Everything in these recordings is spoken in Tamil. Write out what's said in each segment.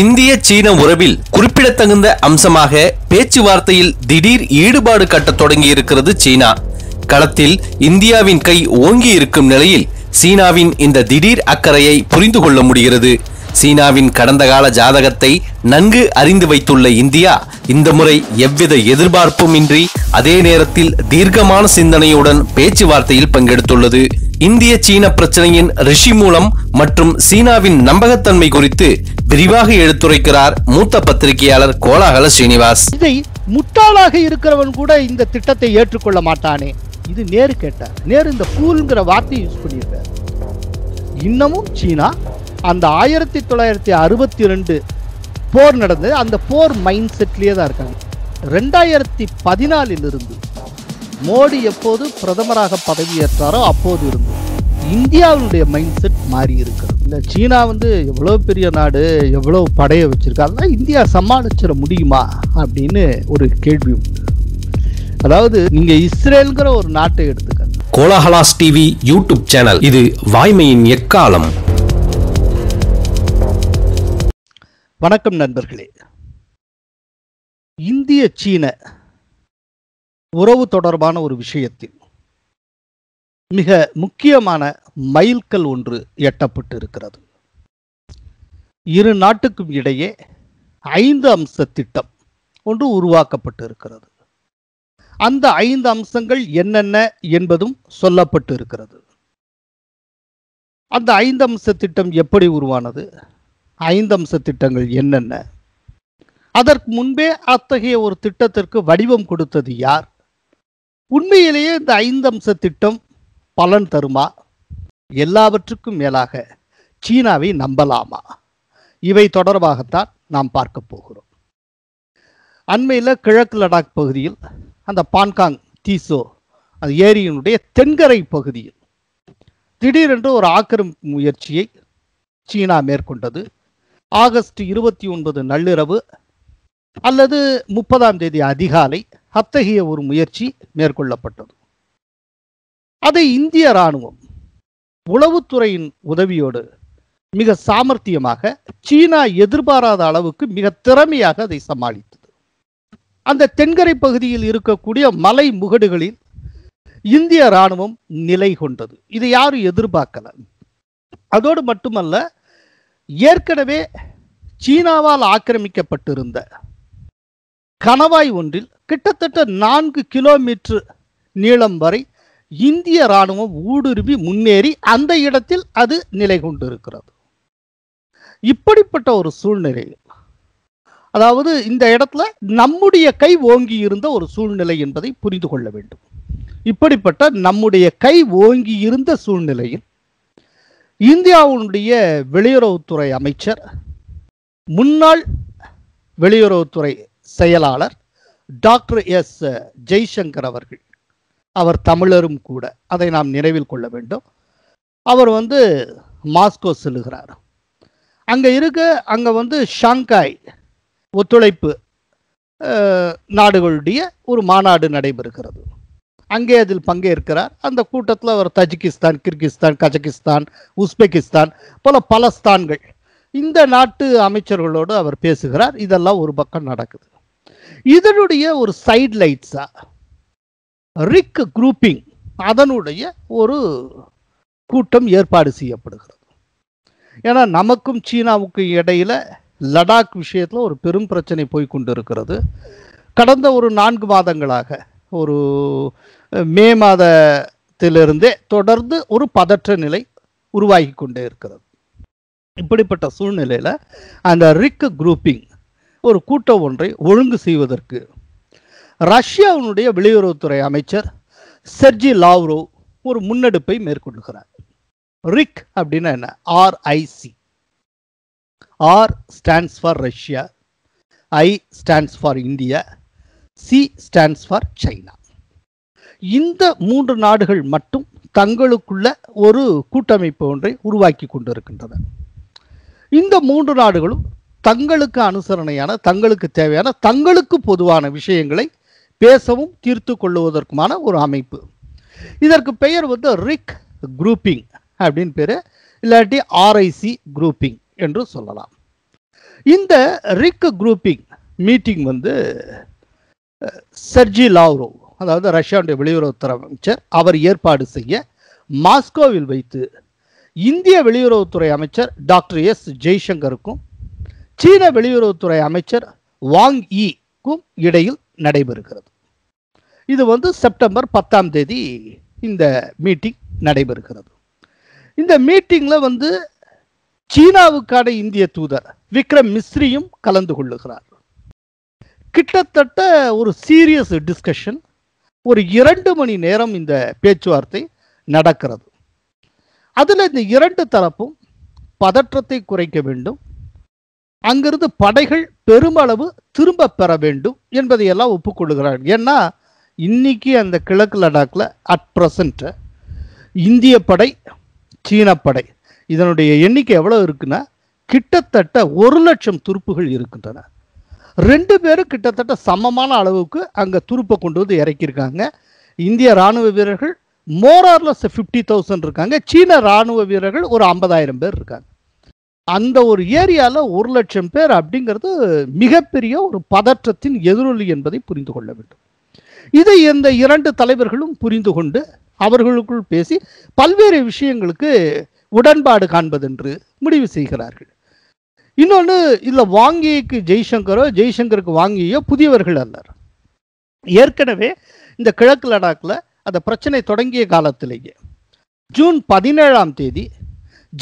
இந்திய சீன உறவில் குறிப்பிடத்தகுந்த அம்சமாக பேச்சுவார்த்தையில் திடீர் ஈடுபாடு கட்டத் தொடங்கி இருக்கிறது சீனா களத்தில் இந்தியாவின் கை ஓங்கி இருக்கும் நிலையில் சீனாவின் இந்த திடீர் அக்கறையை புரிந்து கொள்ள முடிகிறது சீனாவின் கடந்த கால ஜாதகத்தை நன்கு அறிந்து வைத்துள்ள இந்தியா இந்த முறை எவ்வித எதிர்பார்ப்பும் இன்றி அதே நேரத்தில் தீர்க்கமான சிந்தனையுடன் பேச்சுவார்த்தையில் பங்கெடுத்துள்ளது இந்திய சீன பிரச்சனையின் ரிஷி மூலம் மற்றும் சீனாவின் நம்பகத்தன்மை குறித்து விரிவாக எடுத்துரைக்கிறார் மூத்த பத்திரிகையாளர் கோலாகல ஸ்ரீனிவாஸ் இதை முட்டாளாக இருக்கிறவன் கூட இந்த திட்டத்தை ஏற்றுக்கொள்ள மாட்டானே இது நேரு கேட்டார் நேரு இந்த கூல்ங்கிற வார்த்தையை யூஸ் பண்ணியிருக்கார் இன்னமும் சீனா அந்த ஆயிரத்தி தொள்ளாயிரத்தி அறுபத்தி ரெண்டு போர் நடந்தது அந்த போர் மைண்ட் செட்லேயே தான் இருக்காங்க ரெண்டாயிரத்தி பதினாலிலிருந்து மோடி எப்போது பிரதமராக பதவியேற்றாரோ அப்போது இருந்து இந்தியாவினுடைய மைண்ட் செட் மாறி இருக்கிறது இல்லை சீனா வந்து எவ்வளோ பெரிய நாடு எவ்வளோ படையை வச்சுருக்கு அதெல்லாம் இந்தியா சமாளிச்சிட முடியுமா அப்படின்னு ஒரு கேள்வி உண்டு அதாவது நீங்கள் இஸ்ரேலுங்கிற ஒரு நாட்டை எடுத்துக்க கோலாஹலாஸ் டிவி யூடியூப் சேனல் இது வாய்மையின் எக்காலம் வணக்கம் நண்பர்களே இந்திய சீன உறவு தொடர்பான ஒரு விஷயத்தில் மிக முக்கியமான மைல்கல் ஒன்று எட்டப்பட்டு இருக்கிறது இரு நாட்டுக்கும் இடையே ஐந்து அம்ச திட்டம் ஒன்று உருவாக்கப்பட்டு இருக்கிறது அந்த ஐந்து அம்சங்கள் என்னென்ன என்பதும் சொல்லப்பட்டு இருக்கிறது அந்த ஐந்து அம்ச திட்டம் எப்படி உருவானது ஐந்து அம்ச திட்டங்கள் என்னென்ன அதற்கு முன்பே அத்தகைய ஒரு திட்டத்திற்கு வடிவம் கொடுத்தது யார் உண்மையிலேயே இந்த ஐந்து அம்ச திட்டம் பலன் தருமா எல்லாவற்றுக்கும் மேலாக சீனாவை நம்பலாமா இவை தொடர்பாகத்தான் நாம் பார்க்க போகிறோம் அண்மையில் கிழக்கு லடாக் பகுதியில் அந்த பான்காங் தீசோ அந்த ஏரியினுடைய தென்கரை பகுதியில் திடீரென்று ஒரு ஆக்கிரமிப்பு முயற்சியை சீனா மேற்கொண்டது ஆகஸ்ட் இருபத்தி ஒன்பது நள்ளிரவு அல்லது முப்பதாம் தேதி அதிகாலை அத்தகைய ஒரு முயற்சி மேற்கொள்ளப்பட்டது அதை இந்திய இராணுவம் உளவுத்துறையின் உதவியோடு மிக சாமர்த்தியமாக சீனா எதிர்பாராத அளவுக்கு மிக திறமையாக அதை சமாளித்தது அந்த தென்கரை பகுதியில் இருக்கக்கூடிய மலை முகடுகளில் இந்திய இராணுவம் நிலை கொண்டது இதை யாரும் எதிர்பார்க்கல அதோடு மட்டுமல்ல ஏற்கனவே சீனாவால் ஆக்கிரமிக்கப்பட்டிருந்த கணவாய் ஒன்றில் கிட்டத்தட்ட நான்கு கிலோமீட்டர் நீளம் வரை இந்திய இராணுவம் ஊடுருவி முன்னேறி அந்த இடத்தில் அது நிலை கொண்டிருக்கிறது இப்படிப்பட்ட ஒரு சூழ்நிலையில் அதாவது இந்த இடத்துல நம்முடைய கை ஓங்கி இருந்த ஒரு சூழ்நிலை என்பதை புரிந்து கொள்ள வேண்டும் இப்படிப்பட்ட நம்முடைய கை ஓங்கி இருந்த சூழ்நிலையில் இந்தியாவுடைய வெளியுறவுத்துறை அமைச்சர் முன்னாள் வெளியுறவுத்துறை செயலாளர் டாக்டர் எஸ் ஜெய்சங்கர் அவர்கள் அவர் தமிழரும் கூட அதை நாம் நினைவில் கொள்ள வேண்டும் அவர் வந்து மாஸ்கோ செல்லுகிறார் அங்கே இருக்க அங்கே வந்து ஷாங்காய் ஒத்துழைப்பு நாடுகளுடைய ஒரு மாநாடு நடைபெறுகிறது அங்கே அதில் பங்கேற்கிறார் அந்த கூட்டத்தில் அவர் தஜிகிஸ்தான் கிர்கிஸ்தான் கஜகிஸ்தான் உஸ்பெகிஸ்தான் போல பலஸ்தான்கள் இந்த நாட்டு அமைச்சர்களோடு அவர் பேசுகிறார் இதெல்லாம் ஒரு பக்கம் நடக்குது இதனுடைய ஒரு சைட் லைட்ஸா ரிக் குரூப்பிங் அதனுடைய ஒரு கூட்டம் ஏற்பாடு செய்யப்படுகிறது ஏன்னா நமக்கும் சீனாவுக்கும் இடையில லடாக் விஷயத்தில் ஒரு பெரும் பிரச்சனை போய் கொண்டு இருக்கிறது கடந்த ஒரு நான்கு மாதங்களாக ஒரு மே மாதத்திலிருந்தே தொடர்ந்து ஒரு பதற்ற நிலை உருவாகி கொண்டே இருக்கிறது இப்படிப்பட்ட சூழ்நிலையில் அந்த ரிக் குரூப்பிங் ஒரு கூட்டம் ஒன்றை ஒழுங்கு செய்வதற்கு ரஷ்யாவினுடைய வெளியுறவுத்துறை அமைச்சர் செர்ஜி லாவ்ரோ ஒரு முன்னெடுப்பை மேற்கொள்கிறார் ரிக் அப்படின்னா என்ன RIC R stands for Russia I stands for India C stands for China இந்த மூன்று நாடுகள் மட்டும் தங்களுக்குள்ள ஒரு கூட்டமைப்பு ஒன்றை உருவாக்கி கொண்டிருக்கின்றன இந்த மூன்று நாடுகளும் தங்களுக்கு அனுசரணையான தங்களுக்கு தேவையான தங்களுக்கு பொதுவான விஷயங்களை பேசவும் தீர்த்து கொள்ளுவதற்குமான ஒரு அமைப்பு இதற்கு பெயர் வந்து ரிக் குரூப்பிங் அப்படின்னு பேர் இல்லாட்டி ஆர்ஐசி குரூப்பிங் என்று சொல்லலாம் இந்த ரிக் குரூப்பிங் மீட்டிங் வந்து செர்ஜி லாவ்ரோவ் அதாவது ரஷ்யாவுடைய வெளியுறவுத்துறை அமைச்சர் அவர் ஏற்பாடு செய்ய மாஸ்கோவில் வைத்து இந்திய வெளியுறவுத்துறை அமைச்சர் டாக்டர் எஸ் ஜெய்சங்கருக்கும் சீன வெளியுறவுத்துறை அமைச்சர் வாங் ஈக்கும் இடையில் நடைபெறுகிறது இது வந்து செப்டம்பர் பத்தாம் தேதி இந்த மீட்டிங் நடைபெறுகிறது இந்த மீட்டிங்கில் வந்து சீனாவுக்கான இந்திய தூதர் விக்ரம் மிஸ்ரியும் கலந்து கொள்ளுகிறார் கிட்டத்தட்ட ஒரு சீரியஸ் டிஸ்கஷன் ஒரு இரண்டு மணி நேரம் இந்த பேச்சுவார்த்தை நடக்கிறது அதில் இந்த இரண்டு தரப்பும் பதற்றத்தை குறைக்க வேண்டும் அங்கிருந்து படைகள் பெருமளவு திரும்ப பெற வேண்டும் என்பதையெல்லாம் ஒப்புக்கொள்கிறார்கள் ஏன்னா இன்னைக்கு அந்த கிழக்கு லடாக்கில் அட் ப்ரெசண்ட்டு இந்திய படை சீன படை இதனுடைய எண்ணிக்கை எவ்வளோ இருக்குன்னா கிட்டத்தட்ட ஒரு லட்சம் துருப்புகள் இருக்கின்றன ரெண்டு பேரும் கிட்டத்தட்ட சமமான அளவுக்கு அங்கே துருப்பை கொண்டு வந்து இறக்கியிருக்காங்க இந்திய ராணுவ வீரர்கள் மோரார்லஸ் ஃபிஃப்டி தௌசண்ட் இருக்காங்க சீன ராணுவ வீரர்கள் ஒரு ஐம்பதாயிரம் பேர் இருக்காங்க அந்த ஒரு ஏரியாவில் ஒரு லட்சம் பேர் அப்படிங்கிறது மிகப்பெரிய ஒரு பதற்றத்தின் எதிரொலி என்பதை புரிந்து கொள்ள வேண்டும் இதை இந்த இரண்டு தலைவர்களும் புரிந்து கொண்டு அவர்களுக்குள் பேசி பல்வேறு விஷயங்களுக்கு உடன்பாடு காண்பதென்று முடிவு செய்கிறார்கள் இன்னொன்று இதில் வாங்கிக்கு ஜெய்சங்கரோ ஜெய்சங்கருக்கு வாங்கியோ புதியவர்கள் அல்லர் ஏற்கனவே இந்த கிழக்கு லடாக்கில் அந்த பிரச்சனை தொடங்கிய காலத்திலேயே ஜூன் பதினேழாம் தேதி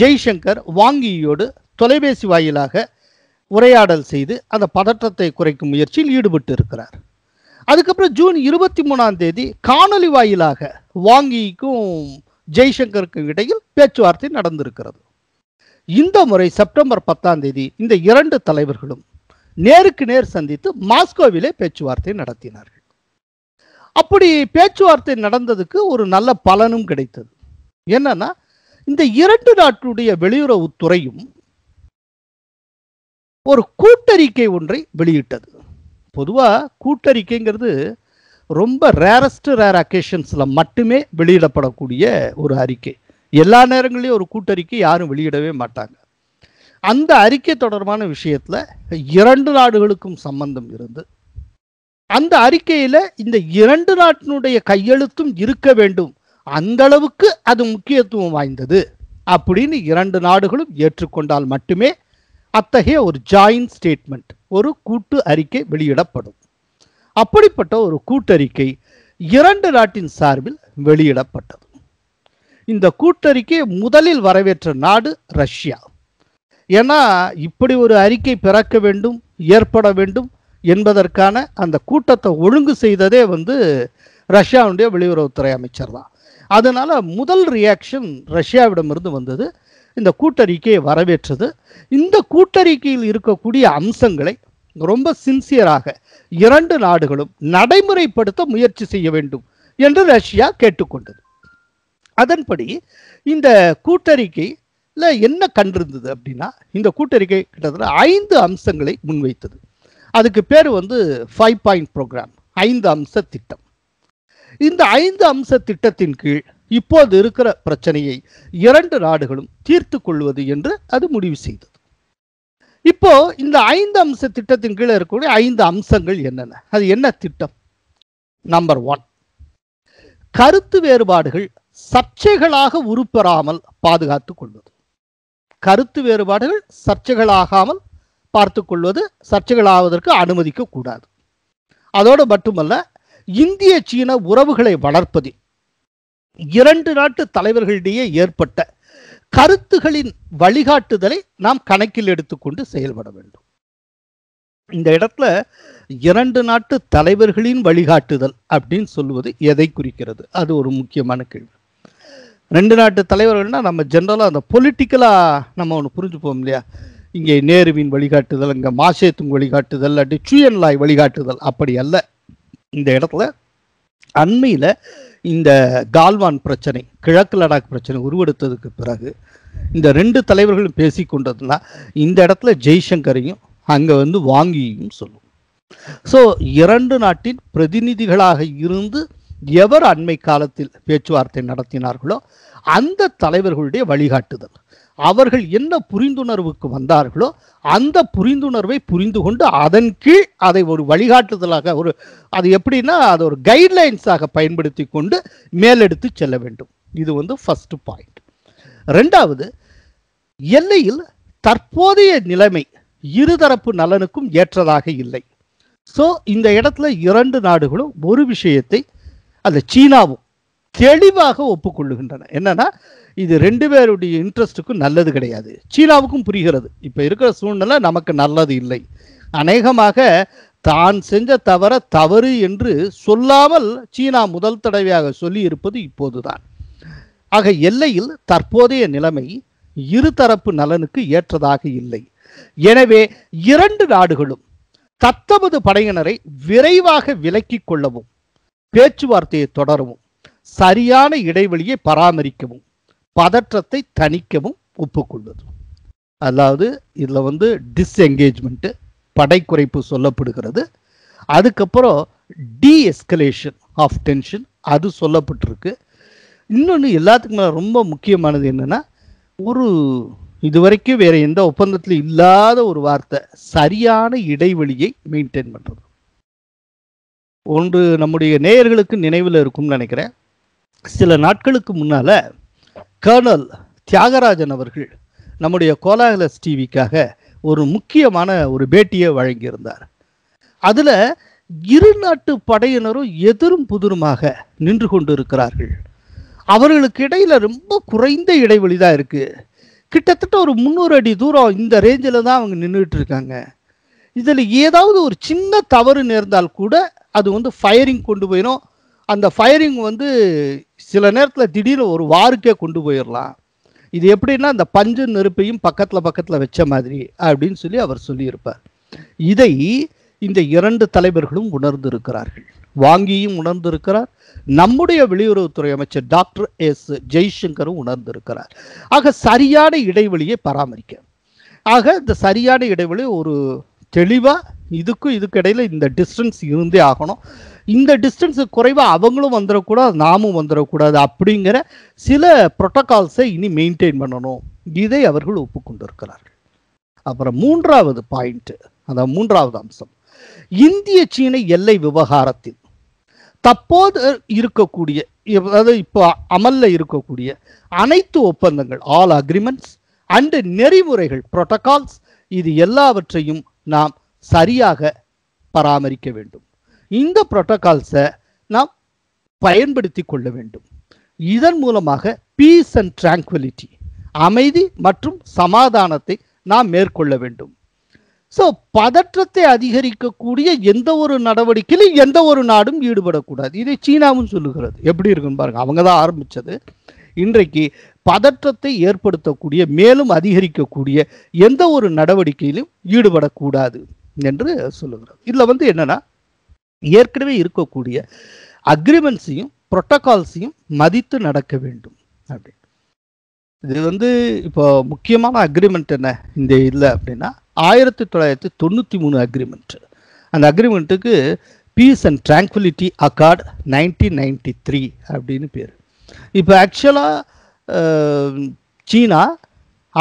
ஜெய்சங்கர் வாங்கியோடு தொலைபேசி வாயிலாக உரையாடல் செய்து அந்த பதற்றத்தை குறைக்கும் முயற்சியில் ஈடுபட்டு இருக்கிறார் அதுக்கப்புறம் ஜூன் இருபத்தி மூணாம் தேதி காணொலி வாயிலாக வாங்கிக்கும் ஜெய்சங்கருக்கும் இடையில் பேச்சுவார்த்தை நடந்திருக்கிறது இந்த முறை செப்டம்பர் பத்தாம் தேதி இந்த இரண்டு தலைவர்களும் நேருக்கு நேர் சந்தித்து மாஸ்கோவிலே பேச்சுவார்த்தை நடத்தினார்கள் அப்படி பேச்சுவார்த்தை நடந்ததுக்கு ஒரு நல்ல பலனும் கிடைத்தது என்னன்னா இந்த இரண்டு நாட்டுடைய வெளியுறவுத்துறையும் ஒரு கூட்டறிக்கை ஒன்றை வெளியிட்டது பொதுவாக கூட்டறிக்கைங்கிறது ரொம்ப ரேரஸ்ட் ரேர் அக்கேஷன்ஸில் மட்டுமே வெளியிடப்படக்கூடிய ஒரு அறிக்கை எல்லா நேரங்களையும் ஒரு கூட்டறிக்கை யாரும் வெளியிடவே மாட்டாங்க அந்த அறிக்கை தொடர்பான விஷயத்தில் இரண்டு நாடுகளுக்கும் சம்பந்தம் இருந்து அந்த அறிக்கையில் இந்த இரண்டு நாட்டினுடைய கையெழுத்தும் இருக்க வேண்டும் அந்த அளவுக்கு அது முக்கியத்துவம் வாய்ந்தது அப்படின்னு இரண்டு நாடுகளும் ஏற்றுக்கொண்டால் மட்டுமே அத்தகைய ஒரு ஜாயின்ட் ஸ்டேட்மெண்ட் ஒரு கூட்டு அறிக்கை வெளியிடப்படும் அப்படிப்பட்ட ஒரு கூட்டறிக்கை இரண்டு நாட்டின் சார்பில் வெளியிடப்பட்டது இந்த கூட்டறிக்கை முதலில் வரவேற்ற நாடு ரஷ்யா ஏன்னா இப்படி ஒரு அறிக்கை பிறக்க வேண்டும் ஏற்பட வேண்டும் என்பதற்கான அந்த கூட்டத்தை ஒழுங்கு செய்ததே வந்து ரஷ்யாவுடைய வெளியுறவுத்துறை அமைச்சர் தான் அதனால் முதல் ரியாக்ஷன் ரஷ்யாவிடமிருந்து வந்தது இந்த கூட்டறிக்கையை வரவேற்றது இந்த கூட்டறிக்கையில் இருக்கக்கூடிய அம்சங்களை ரொம்ப சின்சியராக இரண்டு நாடுகளும் நடைமுறைப்படுத்த முயற்சி செய்ய வேண்டும் என்று ரஷ்யா கேட்டுக்கொண்டது அதன்படி இந்த கூட்டறிக்கையில் என்ன கண்டிருந்தது அப்படின்னா இந்த கூட்டறிக்கை கிட்டத்தட்ட ஐந்து அம்சங்களை முன்வைத்தது அதுக்கு பேர் வந்து ஃபைவ் பாயிண்ட் ப்ரோக்ராம் ஐந்து அம்ச திட்டம் இந்த ஐந்து அம்ச திட்டத்தின் கீழ் இப்போது இருக்கிற பிரச்சனையை இரண்டு நாடுகளும் தீர்த்து கொள்வது என்று அது முடிவு செய்தது இப்போ இந்த ஐந்து அம்ச திட்டத்தின் கீழே இருக்கக்கூடிய ஐந்து அம்சங்கள் என்னென்ன அது என்ன திட்டம் நம்பர் ஒன் கருத்து வேறுபாடுகள் சர்ச்சைகளாக உருப்பெறாமல் பாதுகாத்து கொள்வது கருத்து வேறுபாடுகள் சர்ச்சைகளாகாமல் பார்த்து கொள்வது சர்ச்சைகளாவதற்கு அனுமதிக்க கூடாது அதோடு மட்டுமல்ல இந்திய சீன உறவுகளை வளர்ப்பதில் இரண்டு நாட்டு தலைவர்களிடையே ஏற்பட்ட கருத்துகளின் வழிகாட்டுதலை நாம் கணக்கில் எடுத்துக்கொண்டு செயல்பட வேண்டும் இந்த இடத்துல இரண்டு நாட்டு தலைவர்களின் வழிகாட்டுதல் அப்படின்னு சொல்லுவது எதை குறிக்கிறது அது ஒரு முக்கியமான கேள்வி ரெண்டு நாட்டு தலைவர்கள்னால் நம்ம ஜென்ரலாக அந்த பொலிட்டிக்கலாக நம்ம ஒன்று புரிஞ்சுப்போம் இல்லையா இங்கே நேருவின் வழிகாட்டுதல் இங்கே மாசேத்துங் வழிகாட்டுதல் இல்லாட்டி சுயன்லாய் வழிகாட்டுதல் அப்படி அல்ல இந்த இடத்துல அண்மையில் இந்த கால்வான் பிரச்சனை கிழக்கு லடாக் பிரச்சனை உருவெடுத்ததுக்கு பிறகு இந்த ரெண்டு தலைவர்களும் பேசி கொண்டதுனால் இந்த இடத்துல ஜெய்சங்கரையும் அங்கே வந்து வாங்கியும் சொல்லுவோம் ஸோ இரண்டு நாட்டின் பிரதிநிதிகளாக இருந்து எவர் அண்மை காலத்தில் பேச்சுவார்த்தை நடத்தினார்களோ அந்த தலைவர்களுடைய வழிகாட்டுதல் அவர்கள் என்ன புரிந்துணர்வுக்கு வந்தார்களோ அந்த புரிந்துணர்வை புரிந்து கொண்டு அதன் கீழ் அதை ஒரு வழிகாட்டுதலாக ஒரு அது எப்படின்னா அது ஒரு கைட்லைன்ஸாக பயன்படுத்தி கொண்டு மேலெடுத்து செல்ல வேண்டும் இது வந்து ஃபஸ்ட்டு பாயிண்ட் ரெண்டாவது எல்லையில் தற்போதைய நிலைமை இருதரப்பு நலனுக்கும் ஏற்றதாக இல்லை ஸோ இந்த இடத்துல இரண்டு நாடுகளும் ஒரு விஷயத்தை அந்த சீனாவும் தெளிவாக ஒப்புக்கொள்ளுகின்றன என்னன்னா இது ரெண்டு பேருடைய இன்ட்ரெஸ்ட்டுக்கும் நல்லது கிடையாது சீனாவுக்கும் புரிகிறது இப்போ இருக்கிற சூழ்நிலை நமக்கு நல்லது இல்லை அநேகமாக தான் செஞ்ச தவற தவறு என்று சொல்லாமல் சீனா முதல் தடவையாக சொல்லி இருப்பது இப்போதுதான் ஆக எல்லையில் தற்போதைய நிலைமை இருதரப்பு நலனுக்கு ஏற்றதாக இல்லை எனவே இரண்டு நாடுகளும் தத்தமது படையினரை விரைவாக விலக்கிக் கொள்ளவும் பேச்சுவார்த்தையை தொடரவும் சரியான இடைவெளியை பராமரிக்கவும் பதற்றத்தை தணிக்கவும் ஒப்புக்கொள்வது அதாவது இதில் வந்து டிஸ்எங்கேஜ்மெண்ட்டு படைக்குறைப்பு சொல்லப்படுகிறது அதுக்கப்புறம் டிஎஸ்கலேஷன் ஆஃப் டென்ஷன் அது சொல்லப்பட்டிருக்கு இன்னொன்று மேலே ரொம்ப முக்கியமானது என்னென்னா ஒரு இது வரைக்கும் வேறு எந்த ஒப்பந்தத்தில் இல்லாத ஒரு வார்த்தை சரியான இடைவெளியை மெயின்டைன் பண்ணுறது ஒன்று நம்முடைய நேயர்களுக்கு நினைவில் இருக்கும்னு நினைக்கிறேன் சில நாட்களுக்கு முன்னால் கர்னல் தியாகராஜன் அவர்கள் நம்முடைய கோலாகலஸ் டிவிக்காக ஒரு முக்கியமான ஒரு பேட்டியை வழங்கியிருந்தார் அதில் இரு நாட்டு படையினரும் எதிரும் புதிருமாக நின்று கொண்டு இருக்கிறார்கள் அவர்களுக்கு இடையில் ரொம்ப குறைந்த இடைவெளி தான் இருக்குது கிட்டத்தட்ட ஒரு முந்நூறு அடி தூரம் இந்த ரேஞ்சில் தான் அவங்க நின்றுட்டு இருக்காங்க இதில் ஏதாவது ஒரு சின்ன தவறு நேர்ந்தால் கூட அது வந்து ஃபயரிங் கொண்டு போயிடும் அந்த ஃபயரிங் வந்து சில நேரத்தில் திடீர்னு ஒரு வாருக்கே கொண்டு போயிடலாம் இது எப்படின்னா அந்த பஞ்சு நெருப்பையும் பக்கத்தில் பக்கத்தில் வச்ச மாதிரி அப்படின்னு சொல்லி அவர் சொல்லியிருப்பார் இதை இந்த இரண்டு தலைவர்களும் உணர்ந்திருக்கிறார்கள் வாங்கியும் உணர்ந்திருக்கிறார் நம்முடைய வெளியுறவுத்துறை அமைச்சர் டாக்டர் எஸ் ஜெய்சங்கரும் உணர்ந்திருக்கிறார் ஆக சரியான இடைவெளியை பராமரிக்க ஆக இந்த சரியான இடைவெளி ஒரு தெளிவாக இதுக்கும் இதுக்கு இடையில இந்த டிஸ்டன்ஸ் இருந்தே ஆகணும் இந்த டிஸ்டன்ஸு குறைவாக அவங்களும் வந்துடக்கூடாது நாமும் வந்துடக்கூடாது அப்படிங்கிற சில ப்ரோட்டோகால்ஸை இனி மெயின்டைன் பண்ணணும் இதை அவர்கள் ஒப்புக்கொண்டிருக்கிறார்கள் அப்புறம் மூன்றாவது பாயிண்ட்டு அந்த மூன்றாவது அம்சம் இந்திய சீன எல்லை விவகாரத்தில் தற்போது இருக்கக்கூடிய அதாவது இப்போ அமலில் இருக்கக்கூடிய அனைத்து ஒப்பந்தங்கள் ஆல் அக்ரிமெண்ட்ஸ் அண்டு நெறிமுறைகள் ப்ரோட்டோகால்ஸ் இது எல்லாவற்றையும் நாம் சரியாக பராமரிக்க வேண்டும் இந்த புரோட்டோகால்ஸை நாம் பயன்படுத்தி கொள்ள வேண்டும் இதன் மூலமாக பீஸ் அண்ட் டிராங்குவலிட்டி அமைதி மற்றும் சமாதானத்தை நாம் மேற்கொள்ள வேண்டும் ஸோ பதற்றத்தை அதிகரிக்கக்கூடிய எந்த ஒரு நடவடிக்கையிலும் எந்த ஒரு நாடும் ஈடுபடக்கூடாது இதை சீனாவும் சொல்லுகிறது எப்படி இருக்குன்னு பாருங்க அவங்க தான் ஆரம்பித்தது இன்றைக்கு பதற்றத்தை ஏற்படுத்தக்கூடிய மேலும் அதிகரிக்கக்கூடிய எந்த ஒரு நடவடிக்கையிலும் ஈடுபடக்கூடாது என்று சொல்லுகிறார் இதில் வந்து என்னன்னா ஏற்கனவே இருக்கக்கூடிய அக்ரிமெண்ட்ஸையும் புரோட்டோகால்ஸையும் மதித்து நடக்க வேண்டும் அப்படின்னு இது வந்து இப்போ முக்கியமான அக்ரிமெண்ட் என்ன இந்த இதில் அப்படின்னா ஆயிரத்தி தொள்ளாயிரத்தி தொண்ணூற்றி மூணு அக்ரிமெண்ட் அந்த அக்ரிமெண்ட்டுக்கு peace and tranquility accord nineteen ninety three அப்படின்னு பேர் இப்போ ஆக்சுவலாக சீனா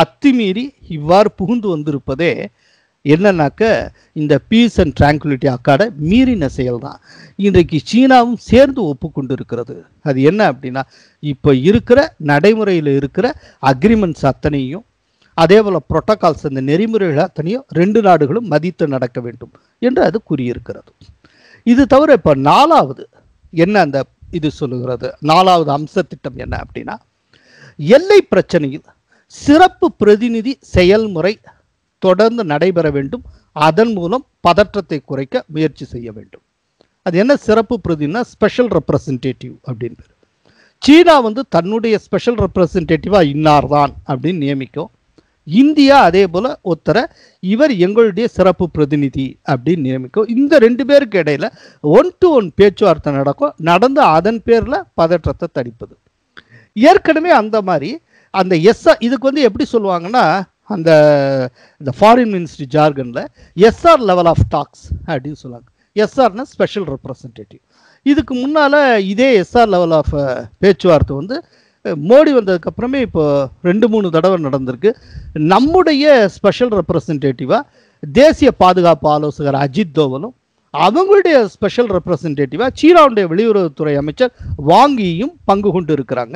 அத்துமீறி இவ்வாறு புகுந்து வந்திருப்பதே என்னன்னாக்க இந்த பீஸ் அண்ட் ட்ராங்குலிட்டி அக்காடை மீறின செயல் தான் இன்றைக்கு சீனாவும் சேர்ந்து ஒப்புக்கொண்டு இருக்கிறது அது என்ன அப்படின்னா இப்போ இருக்கிற நடைமுறையில் இருக்கிற அக்ரிமெண்ட்ஸ் அத்தனையும் அதே போல் ப்ரோட்டோகால்ஸ் அந்த நெறிமுறைகள் அத்தனையும் ரெண்டு நாடுகளும் மதித்து நடக்க வேண்டும் என்று அது கூறியிருக்கிறது இது தவிர இப்போ நாலாவது என்ன அந்த இது சொல்லுகிறது நாலாவது அம்ச திட்டம் என்ன அப்படின்னா எல்லை பிரச்சனையில் சிறப்பு பிரதிநிதி செயல்முறை தொடர்ந்து நடைபெற வேண்டும் அதன் மூலம் பதற்றத்தை குறைக்க முயற்சி செய்ய வேண்டும் அது என்ன சிறப்பு பிரதினா ஸ்பெஷல் ரெப்ரசன்டேட்டிவ் அப்படின்னு சீனா வந்து தன்னுடைய ஸ்பெஷல் ரெப்ரசன்டேட்டிவாக இன்னார் தான் அப்படின்னு நியமிக்கும் இந்தியா அதே போல் ஒருத்தரை இவர் எங்களுடைய சிறப்பு பிரதிநிதி அப்படின்னு நியமிக்கும் இந்த ரெண்டு பேருக்கு இடையில் ஒன் டு ஒன் பேச்சுவார்த்தை நடக்கும் நடந்து அதன் பேரில் பதற்றத்தை தடிப்பது ஏற்கனவே அந்த மாதிரி அந்த எஸ் இதுக்கு வந்து எப்படி சொல்லுவாங்கன்னா அந்த இந்த ஃபாரின் மினிஸ்ட்ரி ஜார்கனில் எஸ்ஆர் லெவல் ஆஃப் டாக்ஸ் அப்படின்னு சொல்லுவாங்க எஸ்ஆர்னா ஸ்பெஷல் ரெப்ரசன்டேட்டிவ் இதுக்கு முன்னால் இதே எஸ்ஆர் லெவல் ஆஃப் பேச்சுவார்த்தை வந்து மோடி வந்ததுக்கப்புறமே இப்போ ரெண்டு மூணு தடவை நடந்திருக்கு நம்முடைய ஸ்பெஷல் ரெப்ரசன்டேட்டிவாக தேசிய பாதுகாப்பு ஆலோசகர் அஜித் தோவலும் அவங்களுடைய ஸ்பெஷல் ரெப்ரசன்டேட்டிவாக சீனாவுடைய வெளியுறவுத்துறை அமைச்சர் வாங்கியும் பங்கு கொண்டு இருக்கிறாங்க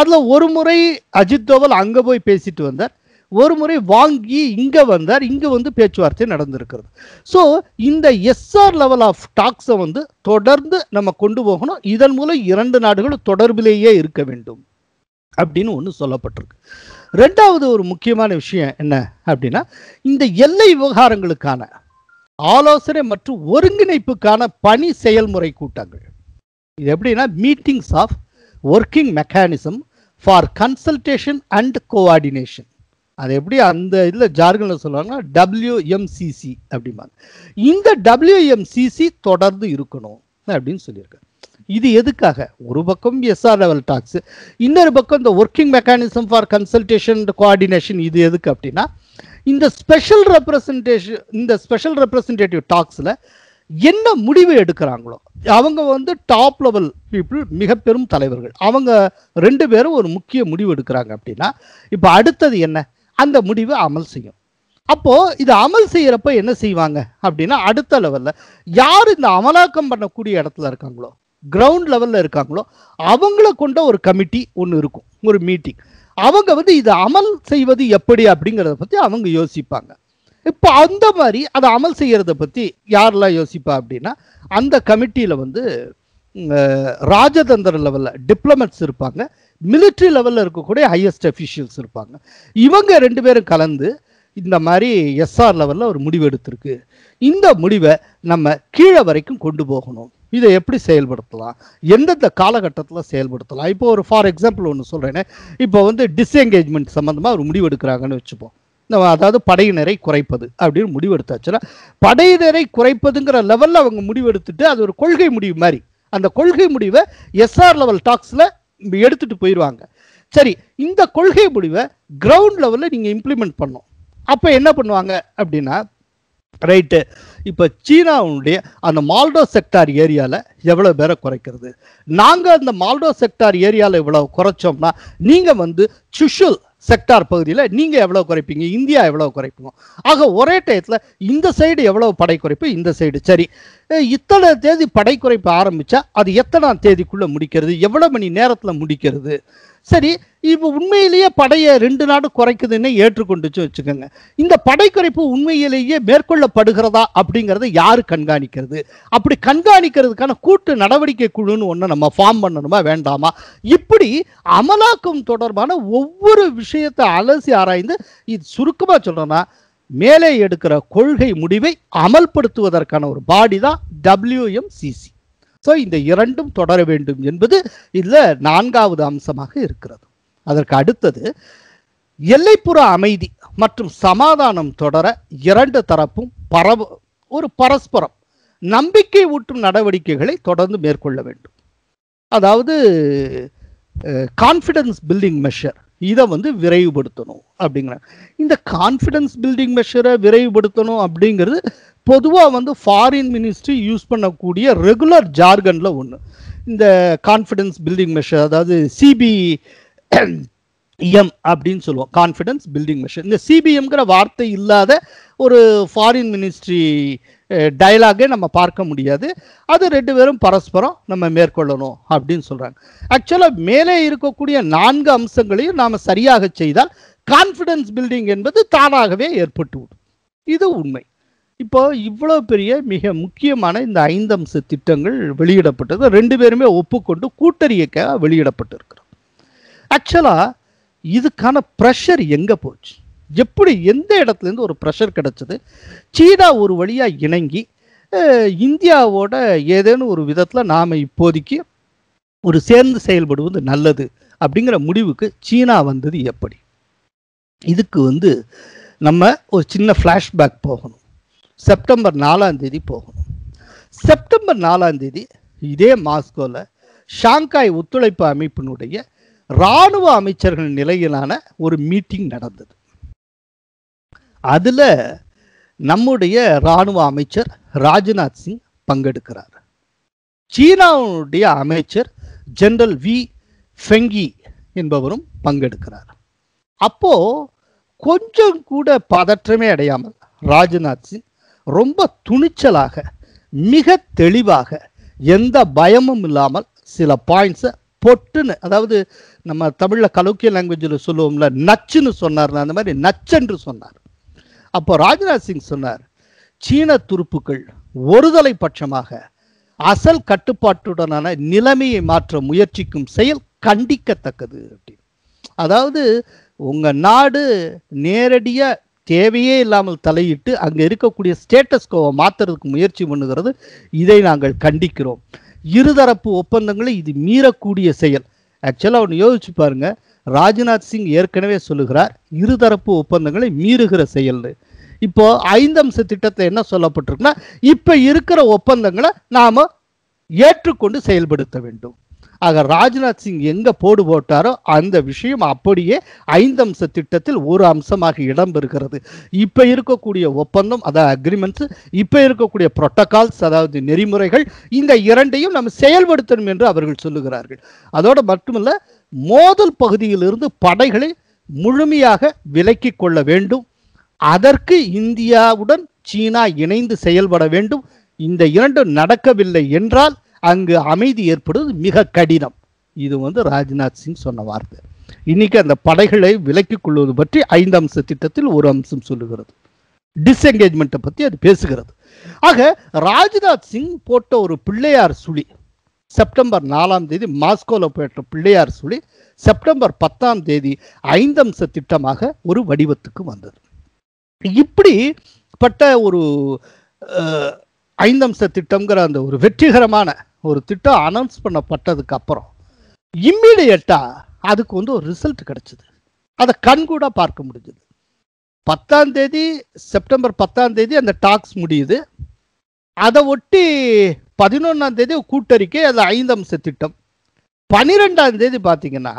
அதில் ஒரு முறை அஜித் தோவல் அங்கே போய் பேசிட்டு வந்தார் ஒரு முறை வாங்கி இங்கே வந்தார் இங்கே வந்து பேச்சுவார்த்தை நடந்திருக்கிறது ஸோ இந்த எஸ்ஆர் லெவல் ஆஃப் டாக்ஸை வந்து தொடர்ந்து நம்ம கொண்டு போகணும் இதன் மூலம் இரண்டு நாடுகளும் தொடர்பிலேயே இருக்க வேண்டும் அப்படின்னு ஒன்று சொல்லப்பட்டிருக்கு ரெண்டாவது ஒரு முக்கியமான விஷயம் என்ன அப்படின்னா இந்த எல்லை விவகாரங்களுக்கான ஆலோசனை மற்றும் ஒருங்கிணைப்புக்கான பணி செயல்முறை கூட்டங்கள் இது எப்படின்னா meetings of working mechanism for consultation and coordination அது எப்படி அந்த இதில் ஜார்கனில் சொல்லுவாங்கன்னா டபிள்யூஎம்சிசி அப்படிம்பாங்க இந்த டபிள்யூஎம்சிசி தொடர்ந்து இருக்கணும் அப்படின்னு சொல்லியிருக்காங்க இது எதுக்காக ஒரு பக்கம் எஸ்ஆர் லெவல் டாக்ஸ் இன்னொரு பக்கம் இந்த working mechanism for consultation coordination இது எதுக்கு அப்படின்னா இந்த ஸ்பெஷல் ரெப்ரசன்டேஷன் இந்த ஸ்பெஷல் ரெப்ரஸன்டேட்டிவ் டாக்ஸில் என்ன முடிவு எடுக்கிறாங்களோ அவங்க வந்து டாப் லெவல் பீப்புள் மிக பெரும் தலைவர்கள் அவங்க ரெண்டு பேரும் ஒரு முக்கிய முடிவு எடுக்கிறாங்க அப்படின்னா இப்போ அடுத்தது என்ன அந்த முடிவை அமல் செய்யும் அப்போது இது அமல் செய்கிறப்ப என்ன செய்வாங்க அப்படின்னா அடுத்த லெவலில் யார் இந்த அமலாக்கம் பண்ணக்கூடிய இடத்துல இருக்காங்களோ கிரவுண்ட் லெவலில் இருக்காங்களோ அவங்கள கொண்ட ஒரு கமிட்டி ஒன்று இருக்கும் ஒரு மீட்டிங் அவங்க வந்து இதை அமல் செய்வது எப்படி அப்படிங்கிறத பற்றி அவங்க யோசிப்பாங்க இப்போ அந்த மாதிரி அதை அமல் செய்கிறத பற்றி யாரெல்லாம் யோசிப்பா அப்படின்னா அந்த கமிட்டியில் வந்து ராஜதந்திர லெவலில் டிப்ளமேட்ஸ் இருப்பாங்க மிலிட்ரி லெவலில் இருக்கக்கூடிய ஹையஸ்ட் அஃபிஷியல்ஸ் இருப்பாங்க இவங்க ரெண்டு பேரும் கலந்து இந்த மாதிரி எஸ்ஆர் லெவலில் ஒரு முடிவு எடுத்திருக்கு இந்த முடிவை நம்ம கீழே வரைக்கும் கொண்டு போகணும் இதை எப்படி செயல்படுத்தலாம் எந்தெந்த காலகட்டத்தில் செயல்படுத்தலாம் இப்போ ஒரு ஃபார் எக்ஸாம்பிள் ஒன்று சொல்கிறேனே இப்போ வந்து டிஸ்எங்கேஜ்மெண்ட் சம்மந்தமாக ஒரு முடிவு எடுக்கிறாங்கன்னு வச்சுப்போம் நம்ம அதாவது படையினரை குறைப்பது அப்படின்னு முடிவு எடுத்தாச்சுன்னா படையினரை குறைப்பதுங்கிற லெவலில் அவங்க முடிவு எடுத்துட்டு அது ஒரு கொள்கை முடிவு மாதிரி அந்த கொள்கை முடிவை எஸ்ஆர் லெவல் டாக்ஸில் எடுத்துட்டு போயிடுவாங்க சரி இந்த கொள்கை முடிவை கிரவுண்ட் லெவலில் நீங்கள் இம்ப்ளிமெண்ட் பண்ணும் அப்போ என்ன பண்ணுவாங்க அப்படின்னா ரைட்டு இப்போ சீனாவுடைய அந்த மால்டோ செக்டார் ஏரியாவில் எவ்வளோ பேரை குறைக்கிறது நாங்கள் அந்த மால்டோ செக்டார் ஏரியாவில் இவ்வளோ குறைச்சோம்னா நீங்கள் வந்து சுஷுல் செக்டார் பகுதியில் நீங்கள் எவ்வளோ குறைப்பீங்க இந்தியா எவ்வளோ குறைப்பீங்க ஆக ஒரே டயத்தில் இந்த சைடு எவ்வளோ படை குறைப்பு இந்த சைடு சரி இத்தனை தேதி படை குறைப்பு ஆரம்பித்தா அது எத்தனாம் தேதிக்குள்ளே முடிக்கிறது எவ்வளோ மணி நேரத்தில் முடிக்கிறது சரி இப்போ உண்மையிலேயே படையை ரெண்டு நாடு குறைக்குதுன்னு ஏற்றுக்கொண்டுச்சு வச்சுக்கோங்க இந்த படை குறைப்பு உண்மையிலேயே மேற்கொள்ளப்படுகிறதா அப்படிங்கிறத யார் கண்காணிக்கிறது அப்படி கண்காணிக்கிறதுக்கான கூட்டு நடவடிக்கை குழுன்னு ஒன்று நம்ம ஃபார்ம் பண்ணணுமா வேண்டாமா இப்படி அமலாக்கம் தொடர்பான ஒவ்வொரு விஷயத்தை அலசி ஆராய்ந்து இது சுருக்கமாக சொல்கிறேன்னா மேலே எடுக்கிற கொள்கை முடிவை அமல்படுத்துவதற்கான ஒரு பாடி தான் டபிள்யூஎம்சிசி ஸோ இந்த இரண்டும் தொடர வேண்டும் என்பது இதில் நான்காவது அம்சமாக இருக்கிறது அதற்கு அடுத்தது எல்லைப்புற அமைதி மற்றும் சமாதானம் தொடர இரண்டு தரப்பும் பரவ ஒரு பரஸ்பரம் நம்பிக்கை ஊட்டும் நடவடிக்கைகளை தொடர்ந்து மேற்கொள்ள வேண்டும் அதாவது கான்ஃபிடன்ஸ் பில்டிங் மெஷர் இதை வந்து விரைவுபடுத்தணும் அப்படிங்கிற இந்த கான்ஃபிடன்ஸ் பில்டிங் மெஷரை விரைவுபடுத்தணும் அப்படிங்கிறது பொதுவாக வந்து ஃபாரின் மினிஸ்ட்ரி யூஸ் பண்ணக்கூடிய ரெகுலர் ஜார்கனில் ஒன்று இந்த கான்ஃபிடன்ஸ் பில்டிங் மெஷர் அதாவது சிபி எம் அப்படின்னு சொல்லுவோம் கான்ஃபிடன்ஸ் பில்டிங் மெஷர் இந்த சிபிஎம்ங்கிற வார்த்தை இல்லாத ஒரு ஃபாரின் மினிஸ்ட்ரி டயலாகே நம்ம பார்க்க முடியாது அது ரெண்டு பேரும் பரஸ்பரம் நம்ம மேற்கொள்ளணும் அப்படின்னு சொல்கிறாங்க ஆக்சுவலாக மேலே இருக்கக்கூடிய நான்கு அம்சங்களையும் நாம் சரியாக செய்தால் கான்ஃபிடன்ஸ் பில்டிங் என்பது தானாகவே ஏற்பட்டுவிடும் இது உண்மை இப்போ இவ்வளோ பெரிய மிக முக்கியமான இந்த ஐந்து அம்ச திட்டங்கள் வெளியிடப்பட்டது ரெண்டு பேருமே ஒப்புக்கொண்டு கூட்டறியக்க வெளியிடப்பட்டிருக்கிறோம் ஆக்சுவலாக இதுக்கான ப்ரெஷர் எங்கே போச்சு எப்படி எந்த இடத்துலேருந்து ஒரு ப்ரெஷர் கிடச்சிது சீனா ஒரு வழியாக இணங்கி இந்தியாவோட ஏதேனும் ஒரு விதத்தில் நாம் இப்போதைக்கு ஒரு சேர்ந்து செயல்படுவது நல்லது அப்படிங்கிற முடிவுக்கு சீனா வந்தது எப்படி இதுக்கு வந்து நம்ம ஒரு சின்ன ஃப்ளாஷ்பேக் போகணும் செப்டம்பர் நாலாம் தேதி போகணும் செப்டம்பர் நாலாம் தேதி இதே மாஸ்கோவில் ஷாங்காய் ஒத்துழைப்பு அமைப்பினுடைய இராணுவ அமைச்சர்கள் நிலையிலான ஒரு மீட்டிங் நடந்தது அதில் நம்முடைய இராணுவ அமைச்சர் ராஜ்நாத் சிங் பங்கெடுக்கிறார் சீனாவுடைய அமைச்சர் ஜெனரல் வி ஃபெங்கி என்பவரும் பங்கெடுக்கிறார் அப்போ கொஞ்சம் கூட பதற்றமே அடையாமல் ராஜ்நாத் சிங் ரொம்ப துணிச்சலாக மிக தெளிவாக எந்த பயமும் இல்லாமல் சில பாயிண்ட்ஸை பொட்டுன்னு அதாவது நம்ம தமிழில் கலோக்கிய லாங்குவேஜில் சொல்லுவோம்ல நச்சுன்னு சொன்னார் அந்த மாதிரி நச்சென்று சொன்னார் அப்போ ராஜ்நாத் சிங் சொன்னார் சீன துருப்புக்கள் ஒருதலை பட்சமாக அசல் கட்டுப்பாட்டுடனான நிலைமையை மாற்ற முயற்சிக்கும் செயல் கண்டிக்கத்தக்கது அப்படின்னு அதாவது உங்கள் நாடு நேரடியாக தேவையே இல்லாமல் தலையிட்டு அங்கே இருக்கக்கூடிய ஸ்டேட்டஸ் கோவை மாற்றுறதுக்கு முயற்சி பண்ணுகிறது இதை நாங்கள் கண்டிக்கிறோம் இருதரப்பு ஒப்பந்தங்களை இது மீறக்கூடிய செயல் ஆக்சுவலாக ஒன்று யோசிச்சு பாருங்கள் ராஜ்நாத் சிங் ஏற்கனவே சொல்லுகிறார் இருதரப்பு ஒப்பந்தங்களை மீறுகிற செயல்னு இப்போ ஐந்தம்ச திட்டத்தை என்ன சொல்லப்பட்டிருக்குன்னா இப்போ இருக்கிற ஒப்பந்தங்களை நாம ஏற்றுக்கொண்டு செயல்படுத்த வேண்டும் ஆக ராஜ்நாத் சிங் எங்க போடு போட்டாரோ அந்த விஷயம் அப்படியே ஐந்தம்ச திட்டத்தில் ஒரு அம்சமாக இடம்பெறுகிறது இப்ப இருக்கக்கூடிய ஒப்பந்தம் அதாவது அக்ரிமெண்ட்ஸ் இப்ப இருக்கக்கூடிய புரோட்டோகால்ஸ் அதாவது நெறிமுறைகள் இந்த இரண்டையும் நம்ம செயல்படுத்தணும் என்று அவர்கள் சொல்லுகிறார்கள் அதோடு மட்டுமல்ல மோதல் பகுதியிலிருந்து படைகளை முழுமையாக விலக்கிக் கொள்ள வேண்டும் அதற்கு இந்தியாவுடன் சீனா இணைந்து செயல்பட வேண்டும் இந்த இரண்டும் நடக்கவில்லை என்றால் அங்கு அமைதி ஏற்படுவது மிக கடினம் இது வந்து ராஜ்நாத் சிங் சொன்ன வார்த்தை இன்னைக்கு அந்த படைகளை விலக்கிக் கொள்வது பற்றி ஐந்து அம்ச திட்டத்தில் ஒரு அம்சம் சொல்லுகிறது டிஸ்எங்கேஜ்மெண்ட்டை பற்றி அது பேசுகிறது ஆக ராஜ்நாத் சிங் போட்ட ஒரு பிள்ளையார் சுழி செப்டம்பர் நாலாம் தேதி மாஸ்கோவில் போட்ட பிள்ளையார் சுழி செப்டம்பர் பத்தாம் தேதி ஐந்தம்ச திட்டமாக ஒரு வடிவத்துக்கு வந்தது இப்படி பட்ட ஒரு ஐந்தம்ச திட்டம்ங்கிற அந்த ஒரு வெற்றிகரமான ஒரு திட்டம் அனௌன்ஸ் பண்ணப்பட்டதுக்கு அப்புறம் இம்மீடியட்டாக அதுக்கு வந்து ஒரு ரிசல்ட் கிடைச்சிது அதை கூட பார்க்க முடிஞ்சது பத்தாம் தேதி செப்டம்பர் பத்தாம் தேதி அந்த டாக்ஸ் முடியுது அதை ஒட்டி பதினொன்றாம் தேதி கூட்டறிக்கை அது ஐந்து அம்ச திட்டம் பனிரெண்டாம் தேதி பார்த்தீங்கன்னா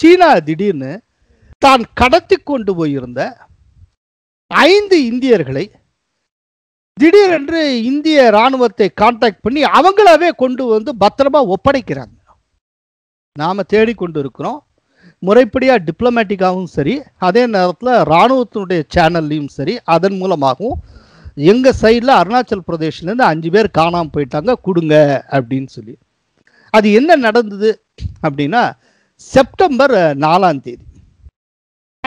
சீனா திடீர்னு தான் கடத்தி கொண்டு போயிருந்த ஐந்து இந்தியர்களை திடீரென்று இந்திய ராணுவத்தை கான்டாக்ட் பண்ணி அவங்களாவே கொண்டு வந்து பத்திரமா ஒப்படைக்கிறாங்க நாம் தேடிக்கொண்டு இருக்கிறோம் முறைப்படியாக டிப்ளமேட்டிக்காகவும் சரி அதே நேரத்தில் இராணுவத்தினுடைய சேனல்லையும் சரி அதன் மூலமாகவும் எங்கள் சைடில் அருணாச்சல் பிரதேஷ்லேருந்து அஞ்சு பேர் காணாமல் போயிட்டாங்க கொடுங்க அப்படின்னு சொல்லி அது என்ன நடந்தது அப்படின்னா செப்டம்பர் நாலாம் தேதி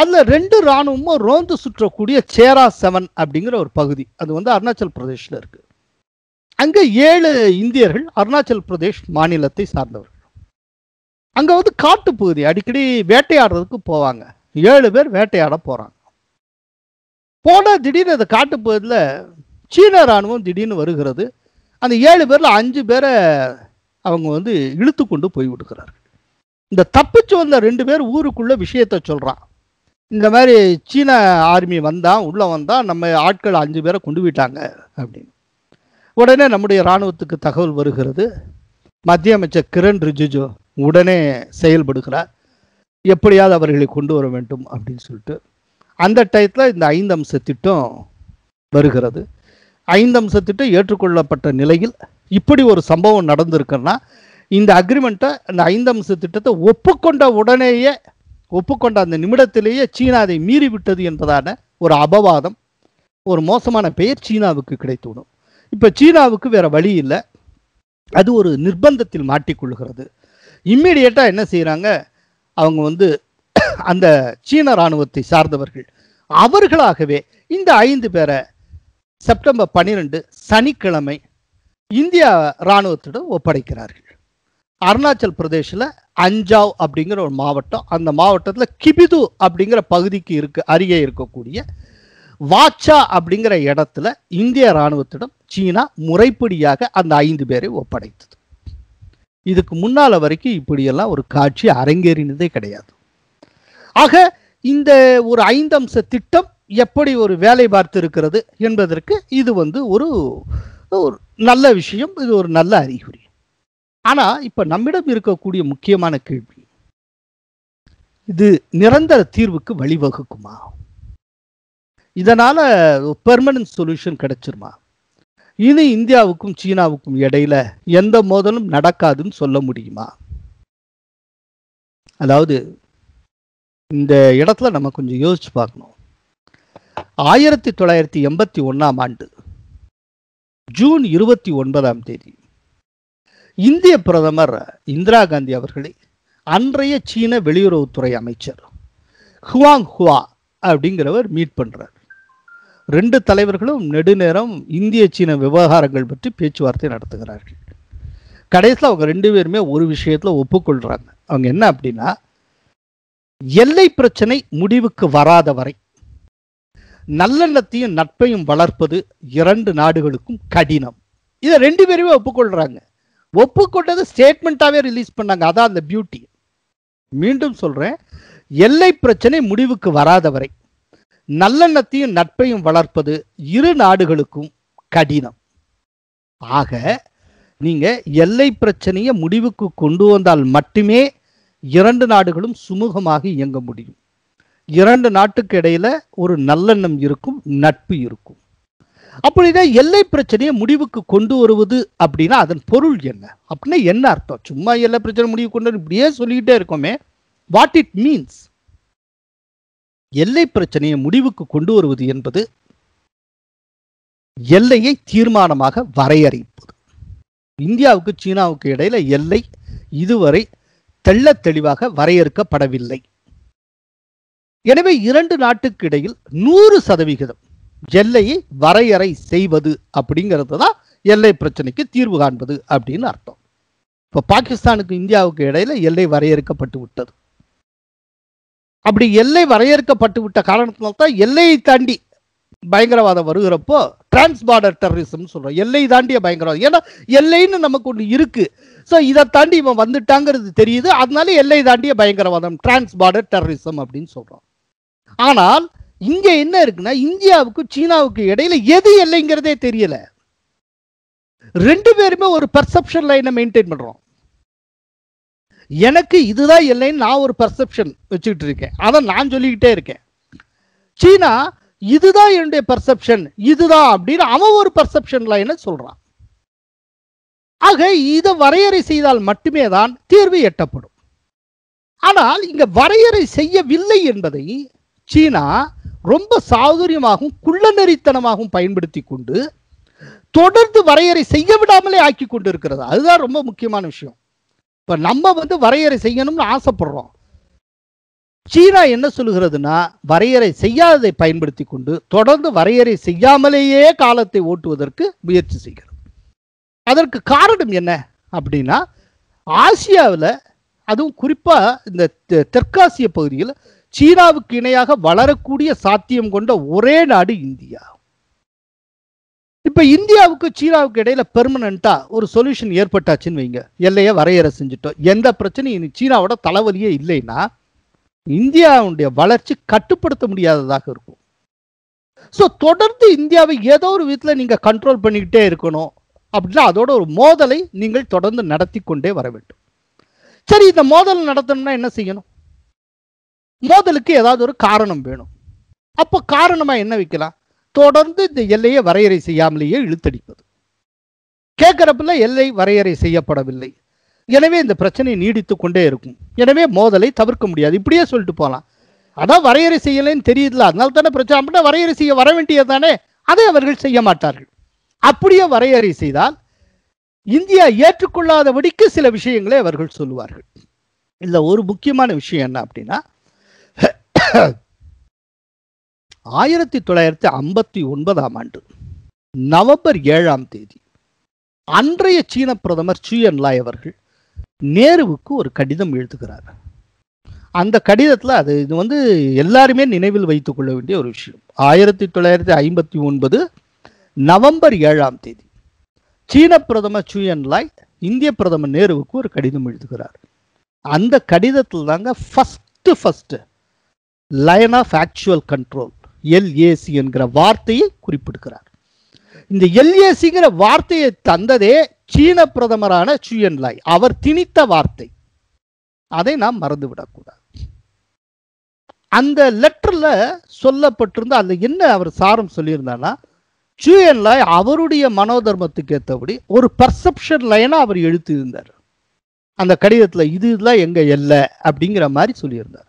அந்த ரெண்டு இராணுவமும் ரோந்து சுற்றக்கூடிய சேரா செவன் அப்படிங்கிற ஒரு பகுதி அது வந்து அருணாச்சல் பிரதேஷில் இருக்குது அங்கே ஏழு இந்தியர்கள் அருணாச்சல் பிரதேஷ் மாநிலத்தை சார்ந்தவர்கள் அங்கே வந்து காட்டு பகுதி அடிக்கடி வேட்டையாடுறதுக்கு போவாங்க ஏழு பேர் வேட்டையாட போகிறாங்க போனால் திடீர்னு அந்த காட்டு பகுதியில் சீன இராணுவம் திடீர்னு வருகிறது அந்த ஏழு பேரில் அஞ்சு பேரை அவங்க வந்து இழுத்து கொண்டு போய் விடுகிறார்கள் இந்த தப்பிச்சு வந்த ரெண்டு பேர் ஊருக்குள்ளே விஷயத்த சொல்கிறான் இந்த மாதிரி சீன ஆர்மி வந்தால் உள்ளே வந்தால் நம்ம ஆட்கள் அஞ்சு பேரை கொண்டு போயிட்டாங்க அப்படின்னு உடனே நம்முடைய இராணுவத்துக்கு தகவல் வருகிறது மத்திய அமைச்சர் கிரண் ரிஜிஜு உடனே செயல்படுகிறார் எப்படியாவது அவர்களை கொண்டு வர வேண்டும் அப்படின்னு சொல்லிட்டு அந்த டயத்தில் இந்த ஐந்து அம்ச திட்டம் வருகிறது ஐந்து அம்ச திட்டம் ஏற்றுக்கொள்ளப்பட்ட நிலையில் இப்படி ஒரு சம்பவம் நடந்திருக்குன்னா இந்த அக்ரிமெண்ட்டை இந்த ஐந்து அம்ச திட்டத்தை ஒப்புக்கொண்ட உடனேயே ஒப்புக்கொண்ட அந்த நிமிடத்திலேயே சீனா அதை மீறிவிட்டது என்பதான ஒரு அபவாதம் ஒரு மோசமான பெயர் சீனாவுக்கு கிடைத்துவிடும் இப்போ சீனாவுக்கு வேற வழி இல்லை அது ஒரு நிர்பந்தத்தில் மாட்டிக்கொள்கிறது இம்மிடியட்டாக என்ன செய்கிறாங்க அவங்க வந்து அந்த சீன இராணுவத்தை சார்ந்தவர்கள் அவர்களாகவே இந்த ஐந்து பேரை செப்டம்பர் பன்னிரெண்டு சனிக்கிழமை இந்தியா இராணுவத்திடம் ஒப்படைக்கிறார்கள் அருணாச்சல் பிரதேஷில் அஞ்சாவ் அப்படிங்கிற ஒரு மாவட்டம் அந்த மாவட்டத்தில் கிபிது அப்படிங்கிற பகுதிக்கு இருக்கு அருகே இருக்கக்கூடிய வாச்சா அப்படிங்கிற இடத்துல இந்திய இராணுவத்திடம் சீனா முறைப்படியாக அந்த ஐந்து பேரை ஒப்படைத்தது இதுக்கு முன்னால வரைக்கும் இப்படியெல்லாம் ஒரு காட்சி அரங்கேறினதே கிடையாது ஆக இந்த ஒரு ஐந்தம்ச திட்டம் எப்படி ஒரு வேலை பார்த்து இருக்கிறது என்பதற்கு இது வந்து ஒரு நல்ல விஷயம் இது ஒரு நல்ல அறிகுறி ஆனா இப்ப நம்மிடம் இருக்கக்கூடிய முக்கியமான கேள்வி இது நிரந்தர தீர்வுக்கு வழிவகுக்குமா இதனால பெர்மனன்ட் சொல்யூஷன் கிடைச்சிருமா இனி இந்தியாவுக்கும் சீனாவுக்கும் இடையில எந்த மோதலும் நடக்காதுன்னு சொல்ல முடியுமா அதாவது இந்த இடத்துல நம்ம கொஞ்சம் யோசிச்சு பார்க்கணும் ஆயிரத்தி தொள்ளாயிரத்தி எண்பத்தி ஒன்றாம் ஆண்டு ஜூன் இருபத்தி ஒன்பதாம் தேதி இந்திய பிரதமர் இந்திரா காந்தி அவர்களை அன்றைய சீன வெளியுறவுத்துறை அமைச்சர் ஹுவாங் ஹுவா அப்படிங்கிறவர் மீட் பண்ணுறார் ரெண்டு தலைவர்களும் நெடுநேரம் இந்திய சீன விவகாரங்கள் பற்றி பேச்சுவார்த்தை நடத்துகிறார்கள் கடைசியில் அவங்க ரெண்டு பேருமே ஒரு விஷயத்தில் ஒப்புக்கொள்கிறாங்க அவங்க என்ன அப்படின்னா எல்லை பிரச்சனை முடிவுக்கு வராத வரை நல்லெண்ணத்தையும் நட்பையும் வளர்ப்பது இரண்டு நாடுகளுக்கும் கடினம் இதை ரெண்டு பேருமே ஒப்புக்கொள்கிறாங்க ஒப்புக்கொண்டது ஸ்டேட்மெண்ட்டாகவே ரிலீஸ் பண்ணாங்க அதான் அந்த பியூட்டி மீண்டும் சொல்கிறேன் எல்லை பிரச்சனை முடிவுக்கு வராத வரை நல்லெண்ணத்தையும் நட்பையும் வளர்ப்பது இரு நாடுகளுக்கும் கடினம் ஆக நீங்கள் எல்லை பிரச்சனையை முடிவுக்கு கொண்டு வந்தால் மட்டுமே இரண்டு நாடுகளும் சுமூகமாக இயங்க முடியும் இரண்டு நாட்டுக்கு இடையில ஒரு நல்லெண்ணம் இருக்கும் நட்பு இருக்கும் அப்படின்னா எல்லை பிரச்சனையை முடிவுக்கு கொண்டு வருவது அப்படின்னா அதன் பொருள் என்ன அப்படின்னா என்ன அர்த்தம் சும்மா எல்லை பிரச்சனை முடிவு கொண்டு இப்படியே சொல்லிக்கிட்டே இருக்கோமே வாட் இட் மீன்ஸ் எல்லை பிரச்சனையை முடிவுக்கு கொண்டு வருவது என்பது எல்லையை தீர்மானமாக வரையறைப்பது இந்தியாவுக்கு சீனாவுக்கு இடையில எல்லை இதுவரை தெள்ள தெளிவாக வரையறுக்கப்படவில்லை எனவே இரண்டு நாட்டுக்கு இடையில் நூறு சதவிகிதம் எல்லையை வரையறை செய்வது அப்படிங்கிறது தான் எல்லை பிரச்சனைக்கு தீர்வு காண்பது அப்படின்னு அர்த்தம் இப்போ பாகிஸ்தானுக்கு இந்தியாவுக்கு இடையில எல்லை வரையறுக்கப்பட்டு விட்டது அப்படி எல்லை வரையறுக்கப்பட்டு விட்ட காரணத்தினால தான் எல்லையை தாண்டி பயங்கரவாதம் வருகிறப்போ டிரான்ஸ்பார்டர் டெரரிசம் சொல்றோம் எல்லை தாண்டிய பயங்கரவாதம் ஏன்னா எல்லைன்னு நமக்கு ஒன்று இருக்கு ஸோ இதை தாண்டி இவன் வந்துட்டாங்கிறது தெரியுது அதனால எல்லை தாண்டிய பயங்கரவாதம் டிரான்ஸ்பார்டர் டெரரிசம் அப்படின்னு சொல்றோம் ஆனால் இங்க என்ன இருக்குன்னா இந்தியாவுக்கு சீனாவுக்கு இடையில எது இல்லைங்கிறதே தெரியல ரெண்டு பேருமே ஒரு பர்செப்ஷன் லைனை மெயின்டைன் பண்றோம் எனக்கு இதுதான் இல்லைன்னு நான் ஒரு பர்செப்ஷன் வச்சுக்கிட்டு இருக்கேன் அதை நான் சொல்லிக்கிட்டே இருக்கேன் சீனா இதுதான் என்னுடைய பர்செப்ஷன் இதுதான் அப்படின்னு அவன் ஒரு பர்செப்ஷன் லைனை சொல்றான் ஆக இதை வரையறை செய்தால் மட்டுமே தான் தீர்வு எட்டப்படும் ஆனால் இங்க வரையறை செய்யவில்லை என்பதை சீனா ரொம்ப சாதுரியமாகவும் குள்ளநெறித்தனமாகவும் பயன்படுத்தி கொண்டு தொடர்ந்து வரையறை செய்ய விடாமலே ஆக்கி கொண்டு இருக்கிறது அதுதான் ரொம்ப முக்கியமான விஷயம் இப்போ நம்ம வந்து வரையறை செய்யணும்னு ஆசைப்படுறோம் சீனா என்ன சொல்லுகிறதுனா வரையறை செய்யாததை பயன்படுத்தி கொண்டு தொடர்ந்து வரையறை செய்யாமலேயே காலத்தை ஓட்டுவதற்கு முயற்சி செய்கிறது அதற்கு காரணம் என்ன அப்படின்னா ஆசியாவில் அதுவும் குறிப்பாக இந்த தெற்காசிய பகுதியில் சீனாவுக்கு இணையாக வளரக்கூடிய சாத்தியம் கொண்ட ஒரே நாடு இந்தியா இப்ப இந்தியாவுக்கு சீனாவுக்கு இடையில பெர்மனண்டா ஒரு சொல்யூஷன் ஏற்பட்டாச்சுன்னு வைங்க எல்லையை வரையறை செஞ்சுட்டோம் எந்த பிரச்சனையும் இனி சீனாவோட தலைவலியே இல்லைன்னா இந்தியாவுடைய வளர்ச்சி கட்டுப்படுத்த முடியாததாக இருக்கும் ஸோ தொடர்ந்து இந்தியாவை ஏதோ ஒரு விதத்தில் நீங்கள் கண்ட்ரோல் பண்ணிக்கிட்டே இருக்கணும் அப்படின்னா அதோட ஒரு மோதலை நீங்கள் தொடர்ந்து நடத்தி கொண்டே வர வேண்டும் சரி இந்த மோதல் நடத்தணும்னா என்ன செய்யணும் மோதலுக்கு ஏதாவது ஒரு காரணம் வேணும் அப்போ காரணமாக என்ன வைக்கலாம் தொடர்ந்து இந்த எல்லையை வரையறை செய்யாமலேயே இழுத்தடிப்பது கேட்குறப்பில் எல்லை வரையறை செய்யப்படவில்லை எனவே இந்த பிரச்சனை நீடித்து கொண்டே இருக்கும் எனவே மோதலை தவிர்க்க முடியாது இப்படியே சொல்லிட்டு போகலாம் அதான் வரையறை செய்யலைன்னு தெரியல அதனால தானே பிரச்சனை அப்படின்னா வரையறை செய்ய வர வேண்டியது தானே அதை அவர்கள் செய்ய மாட்டார்கள் அப்படியே வரையறை செய்தால் இந்தியா ஏற்றுக்கொள்ளாதபடிக்கு சில விஷயங்களை அவர்கள் சொல்லுவார்கள் இல்லை ஒரு முக்கியமான விஷயம் என்ன அப்படின்னா ஆயிரத்தி தொள்ளாயிரத்தி ஐம்பத்தி ஒன்பதாம் ஆண்டு நவம்பர் ஏழாம் தேதி அன்றைய சீன பிரதமர் லாய் அவர்கள் நேருவுக்கு ஒரு கடிதம் எழுதுகிறார் அந்த கடிதத்தில் அது இது வந்து எல்லாருமே நினைவில் வைத்துக் கொள்ள வேண்டிய ஒரு விஷயம் ஆயிரத்தி தொள்ளாயிரத்தி ஐம்பத்தி ஒன்பது நவம்பர் ஏழாம் தேதி சீன பிரதமர் லாய் இந்திய பிரதமர் நேருவுக்கு ஒரு கடிதம் எழுதுகிறார் அந்த கடிதத்தில் தாங்க first first line of actual control LAC என்கிற வார்த்தையை குறிப்பிடுகிறார் இந்த எல்ஏசிங்கிற வார்த்தையை தந்ததே சீன பிரதமரான சுயன் லாய் அவர் திணித்த வார்த்தை அதை நாம் மறந்துவிடக்கூடாது அந்த லெட்டர்ல சொல்லப்பட்டிருந்த அந்த என்ன அவர் சாரம் சுயன் லாய் அவருடைய மனோதர்மத்துக்கு ஏற்றபடி ஒரு பர்செப்ஷன் லைனா அவர் எழுத்தியிருந்தார் அந்த கடிதத்தில் இதுதான் எங்க எங்கள் எல்லை அப்படிங்கிற மாதிரி சொல்லியிருந்தார்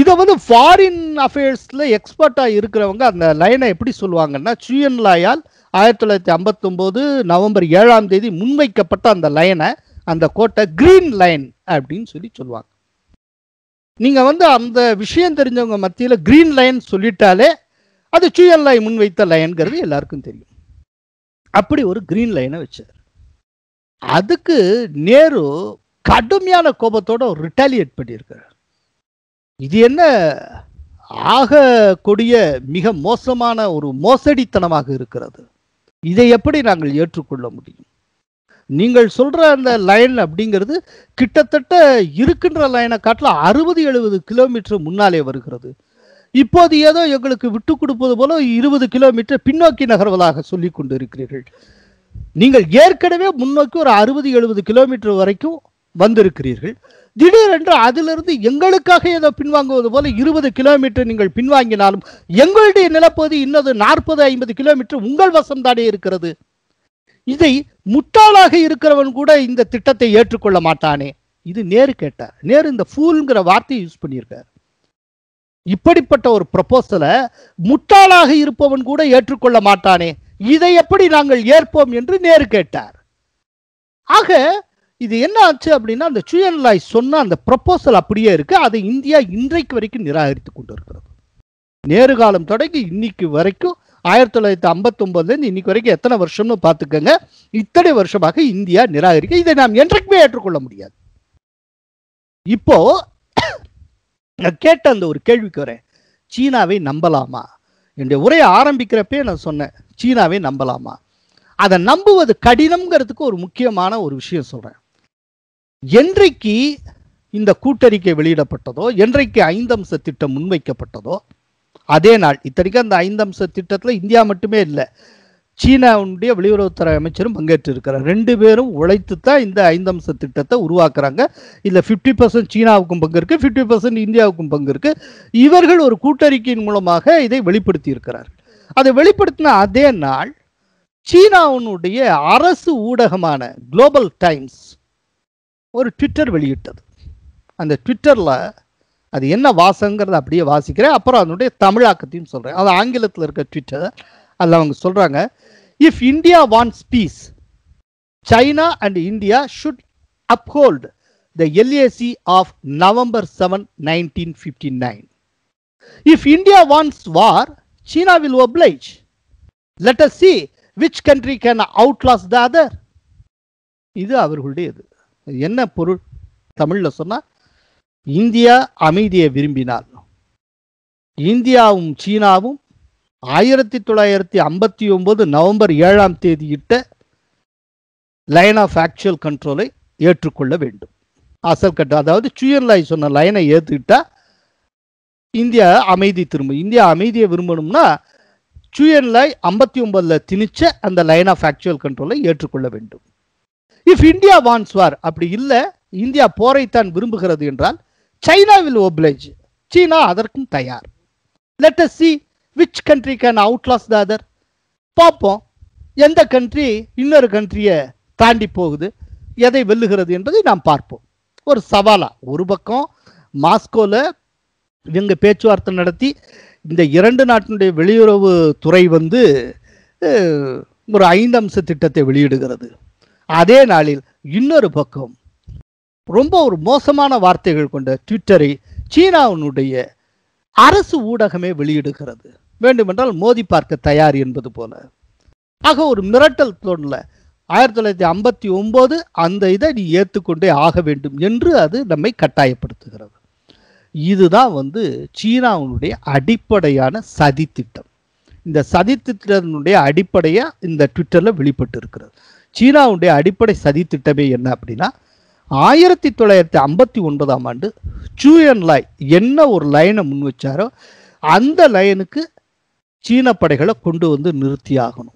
இதை வந்து ஃபாரின் அஃபேர்ஸில் எக்ஸ்பர்ட்டாக இருக்கிறவங்க அந்த லைனை எப்படி சொல்லுவாங்கன்னா சுயன் லாயால் ஆயிரத்தி தொள்ளாயிரத்தி ஐம்பத்தொம்போது நவம்பர் ஏழாம் தேதி முன்வைக்கப்பட்ட அந்த லைனை அந்த கோட்டை கிரீன் லைன் அப்படின்னு சொல்லி சொல்லுவாங்க நீங்கள் வந்து அந்த விஷயம் தெரிஞ்சவங்க மத்தியில் கிரீன் லைன் சொல்லிட்டாலே அது சுயன் லாய் முன்வைத்த லைன்கிறது எல்லாருக்கும் தெரியும் அப்படி ஒரு கிரீன் லைனை வச்சார் அதுக்கு நேரு கடுமையான கோபத்தோட ரிட்டாலியேட் பண்ணியிருக்கிறார் இது என்ன ஆக கொடிய மிக மோசமான ஒரு மோசடித்தனமாக இருக்கிறது இதை எப்படி நாங்கள் ஏற்றுக்கொள்ள முடியும் நீங்கள் சொல்ற அந்த லைன் அப்படிங்கிறது கிட்டத்தட்ட இருக்கின்ற லைனை காட்டில் அறுபது எழுபது கிலோமீட்டர் முன்னாலே வருகிறது இப்போது ஏதோ எங்களுக்கு விட்டு கொடுப்பது போல இருபது கிலோமீட்டர் பின்னோக்கி நகர்வதாக சொல்லி கொண்டிருக்கிறீர்கள் நீங்கள் ஏற்கனவே முன்னோக்கி ஒரு அறுபது எழுபது கிலோமீட்டர் வரைக்கும் வந்திருக்கிறீர்கள் திடீரென்று அதிலிருந்து எங்களுக்காக ஏதோ பின்வாங்குவது போல இருபது கிலோமீட்டர் நீங்கள் பின்வாங்கினாலும் எங்களுடைய நிலப்பகுதி இன்னது நாற்பது ஐம்பது கிலோமீட்டர் உங்கள் வசம் தானே இருக்கிறது இதை முட்டாளாக இருக்கிறவன் கூட இந்த திட்டத்தை ஏற்றுக்கொள்ள மாட்டானே இது நேரு கேட்டார் நேரு இந்த ஃபூல்ங்கிற வார்த்தையை யூஸ் பண்ணியிருக்கார் இப்படிப்பட்ட ஒரு ப்ரப்போசலை முட்டாளாக இருப்பவன் கூட ஏற்றுக்கொள்ள மாட்டானே இதை எப்படி நாங்கள் ஏற்போம் என்று நேரு கேட்டார் ஆக இது என்ன ஆச்சு அப்படின்னா அந்த சுயன்லாய் சொன்ன அந்த ப்ரப்போசல் அப்படியே இருக்கு அதை இந்தியா இன்றைக்கு வரைக்கும் நிராகரித்து கொண்டு இருக்கிறது நேரு காலம் தொடங்கி இன்னைக்கு வரைக்கும் ஆயிரத்தி தொள்ளாயிரத்தி ஐம்பத்தொன்பதுலேருந்து இன்னைக்கு வரைக்கும் எத்தனை வருஷம்னு பார்த்துக்கோங்க இத்தனை வருஷமாக இந்தியா நிராகரிக்க இதை நாம் என்றைக்குமே ஏற்றுக்கொள்ள முடியாது இப்போ கேட்ட அந்த ஒரு கேள்விக்கு வரேன் சீனாவை நம்பலாமா என்னுடைய உரையை ஆரம்பிக்கிறப்பே நான் சொன்னேன் சீனாவை நம்பலாமா அதை நம்புவது கடினம்ங்கிறதுக்கு ஒரு முக்கியமான ஒரு விஷயம் சொல்கிறேன் என்றைக்கு இந்த கூட்டறிக்கை வெளியிடப்பட்டதோ என்றைக்கு ஐந்தம்ச திட்டம் முன்வைக்கப்பட்டதோ அதே நாள் இத்தனைக்கும் அந்த ஐந்தம்ச திட்டத்தில் இந்தியா மட்டுமே இல்லை சீனாவுடைய வெளியுறவுத்துறை அமைச்சரும் பங்கேற்று இருக்கிறார் ரெண்டு பேரும் உழைத்து தான் இந்த ஐந்தம்ச திட்டத்தை உருவாக்குறாங்க இதில் ஃபிஃப்டி பர்சன்ட் சீனாவுக்கும் பங்கு இருக்குது ஃபிஃப்டி பர்சன்ட் இந்தியாவுக்கும் பங்கு இருக்குது இவர்கள் ஒரு கூட்டறிக்கையின் மூலமாக இதை வெளிப்படுத்தியிருக்கிறார்கள் அதை வெளிப்படுத்தின அதே நாள் சீனாவுடைய அரசு ஊடகமான குளோபல் டைம்ஸ் ஒரு ட்விட்டர் வெளியிட்டது அந்த ட்விட்டரில் அது என்ன வாசங்கிறத அப்படியே வாசிக்கிறேன் அப்புறம் அதனுடைய தமிழாக்கத்தையும் சொல்கிறேன் அது ஆங்கிலத்தில் இருக்க ட்விட்டர் அதில் அவங்க சொல்கிறாங்க if India wants peace China and India should uphold the LAC of November seven nineteen fifty nine if India wants war China will oblige let us see which country can outlast the other இது அவர்களுடைய இது என்ன பொருள் தமிழில் சொன்னால் இந்தியா அமைதியை விரும்பினால் இந்தியாவும் சீனாவும் ஆயிரத்தி தொள்ளாயிரத்தி ஐம்பத்தி ஒன்பது நவம்பர் ஏழாம் தேதி இட்ட லைன் ஆஃப் ஆக்சுவல் கண்ட்ரோலை ஏற்றுக்கொள்ள வேண்டும் அசல் கட்ட அதாவது சுயன்லாய் சொன்ன லைனை ஏற்றுக்கிட்டா இந்தியா அமைதி திரும்பும் இந்தியா அமைதியை விரும்பணும்னா சுயன்லாய் ஐம்பத்தி ஒன்பதில் திணிச்ச அந்த லைன் ஆஃப் ஆக்சுவல் கண்ட்ரோலை ஏற்றுக்கொள்ள வேண்டும் இஃப் இந்தியா வான்ஸ் வார் அப்படி இல்லை இந்தியா போரைத்தான் விரும்புகிறது என்றால் சைனா வில் ஒப்லேஜ் சீனா அதற்கும் தயார் let us see which country can outlast the other பார்ப்போம் எந்த கண்ட்ரி இன்னொரு கண்ட்ரியை தாண்டி போகுது எதை வெல்லுகிறது என்பதை நாம் பார்ப்போம் ஒரு சவாலாக ஒரு பக்கம் மாஸ்கோவில் இவங்க பேச்சுவார்த்தை நடத்தி இந்த இரண்டு நாட்டினுடைய வெளியுறவு துறை வந்து ஒரு ஐந்து அம்ச திட்டத்தை வெளியிடுகிறது அதே நாளில் இன்னொரு பக்கம் ரொம்ப ஒரு மோசமான வார்த்தைகள் கொண்ட ட்விட்டரை சீனாவினுடைய அரசு ஊடகமே வெளியிடுகிறது வேண்டுமென்றால் மோதி பார்க்க தயார் என்பது போல ஆக ஒரு மிரட்டல் தோணல ஆயிரத்தி தொள்ளாயிரத்தி ஐம்பத்தி ஒன்பது அந்த இதை நீ ஏற்றுக்கொண்டே ஆக வேண்டும் என்று அது நம்மை கட்டாயப்படுத்துகிறது இதுதான் வந்து சீனாவினுடைய அடிப்படையான சதித்திட்டம் இந்த சதித்திட்டத்தினுடைய அடிப்படையாக இந்த ட்விட்டரில் வெளிப்பட்டு இருக்கிறது சீனாவுடைய அடிப்படை சதி திட்டமே என்ன அப்படின்னா ஆயிரத்தி தொள்ளாயிரத்தி ஐம்பத்தி ஒன்பதாம் ஆண்டு சூயன் லாய் என்ன ஒரு லைனை முன் வச்சாரோ அந்த லைனுக்கு சீன படைகளை கொண்டு வந்து நிறுத்தி ஆகணும்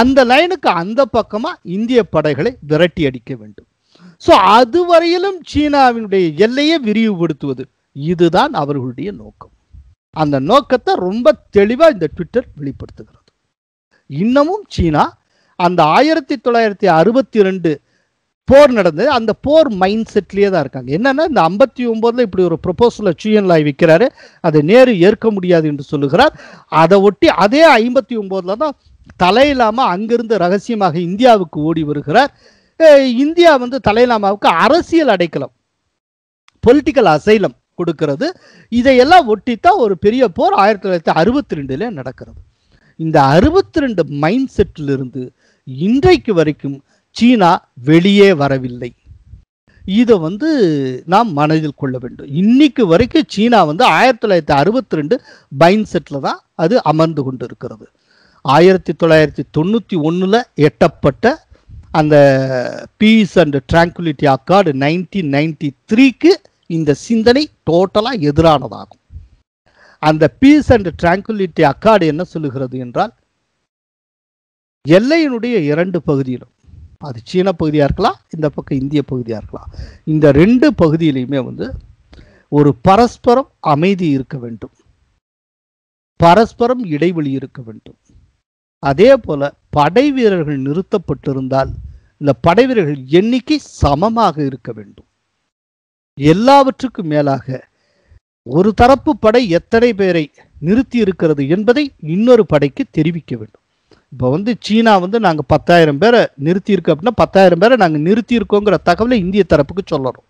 அந்த லைனுக்கு அந்த பக்கமாக இந்திய படைகளை விரட்டி அடிக்க வேண்டும் ஸோ அதுவரையிலும் சீனாவினுடைய எல்லையை விரிவுபடுத்துவது இதுதான் அவர்களுடைய நோக்கம் அந்த நோக்கத்தை ரொம்ப தெளிவாக இந்த ட்விட்டர் வெளிப்படுத்துகிறது இன்னமும் சீனா அந்த ஆயிரத்தி தொள்ளாயிரத்தி அறுபத்தி ரெண்டு போர் நடந்தது அந்த போர் மைண்ட் செட்லேயே தான் இருக்காங்க என்னென்னா இந்த ஐம்பத்தி ஒம்போதில் இப்படி ஒரு ப்ரொபோசலை சுயன்லாய் விற்கிறாரு அதை நேரு ஏற்க முடியாது என்று சொல்லுகிறார் அதை ஒட்டி அதே ஐம்பத்தி ஒம்போதில் தான் தலையில்லாமல் அங்கிருந்து ரகசியமாக இந்தியாவுக்கு ஓடி வருகிறார் இந்தியா வந்து தலைலாமாவுக்கு அரசியல் அடைக்கலம் பொலிட்டிக்கல் அசைலம் கொடுக்கிறது இதையெல்லாம் ஒட்டித்தான் ஒரு பெரிய போர் ஆயிரத்தி தொள்ளாயிரத்தி அறுபத்தி ரெண்டுல நடக்கிறது இந்த அறுபத்தி ரெண்டு மைண்ட் செட்டிலிருந்து இன்றைக்கு வரைக்கும் சீனா வெளியே வரவில்லை இதை வந்து நாம் மனதில் கொள்ள வேண்டும் இன்னைக்கு வரைக்கும் சீனா வந்து ஆயிரத்தி தொள்ளாயிரத்தி அறுபத்தி ரெண்டு பைன்செட்டில் தான் அது அமர்ந்து கொண்டு இருக்கிறது ஆயிரத்தி தொள்ளாயிரத்தி தொண்ணூற்றி ஒன்றில் எட்டப்பட்ட அந்த peace and tranquility accord nineteen ninety த்ரீக்கு இந்த சிந்தனை டோட்டலாக எதிரானதாகும் அந்த பீஸ் அண்ட் ட்ராங்குலிட்டி அக்கார்டு என்ன சொல்லுகிறது என்றால் எல்லையினுடைய இரண்டு பகுதியிலும் அது சீன பகுதியாக இருக்கலாம் இந்த பக்கம் இந்திய பகுதியாக இருக்கலாம் இந்த ரெண்டு பகுதியிலையுமே வந்து ஒரு பரஸ்பரம் அமைதி இருக்க வேண்டும் பரஸ்பரம் இடைவெளி இருக்க வேண்டும் அதே போல படை வீரர்கள் நிறுத்தப்பட்டிருந்தால் இந்த படை வீரர்கள் எண்ணிக்கை சமமாக இருக்க வேண்டும் எல்லாவற்றுக்கும் மேலாக ஒரு தரப்பு படை எத்தனை பேரை நிறுத்தி இருக்கிறது என்பதை இன்னொரு படைக்கு தெரிவிக்க வேண்டும் இப்போ வந்து சீனா வந்து நாங்கள் பத்தாயிரம் பேரை நிறுத்தியிருக்கோம் அப்படின்னா பத்தாயிரம் பேரை நாங்கள் நிறுத்தியிருக்கோங்கிற தகவலை இந்திய தரப்புக்கு சொல்லணும்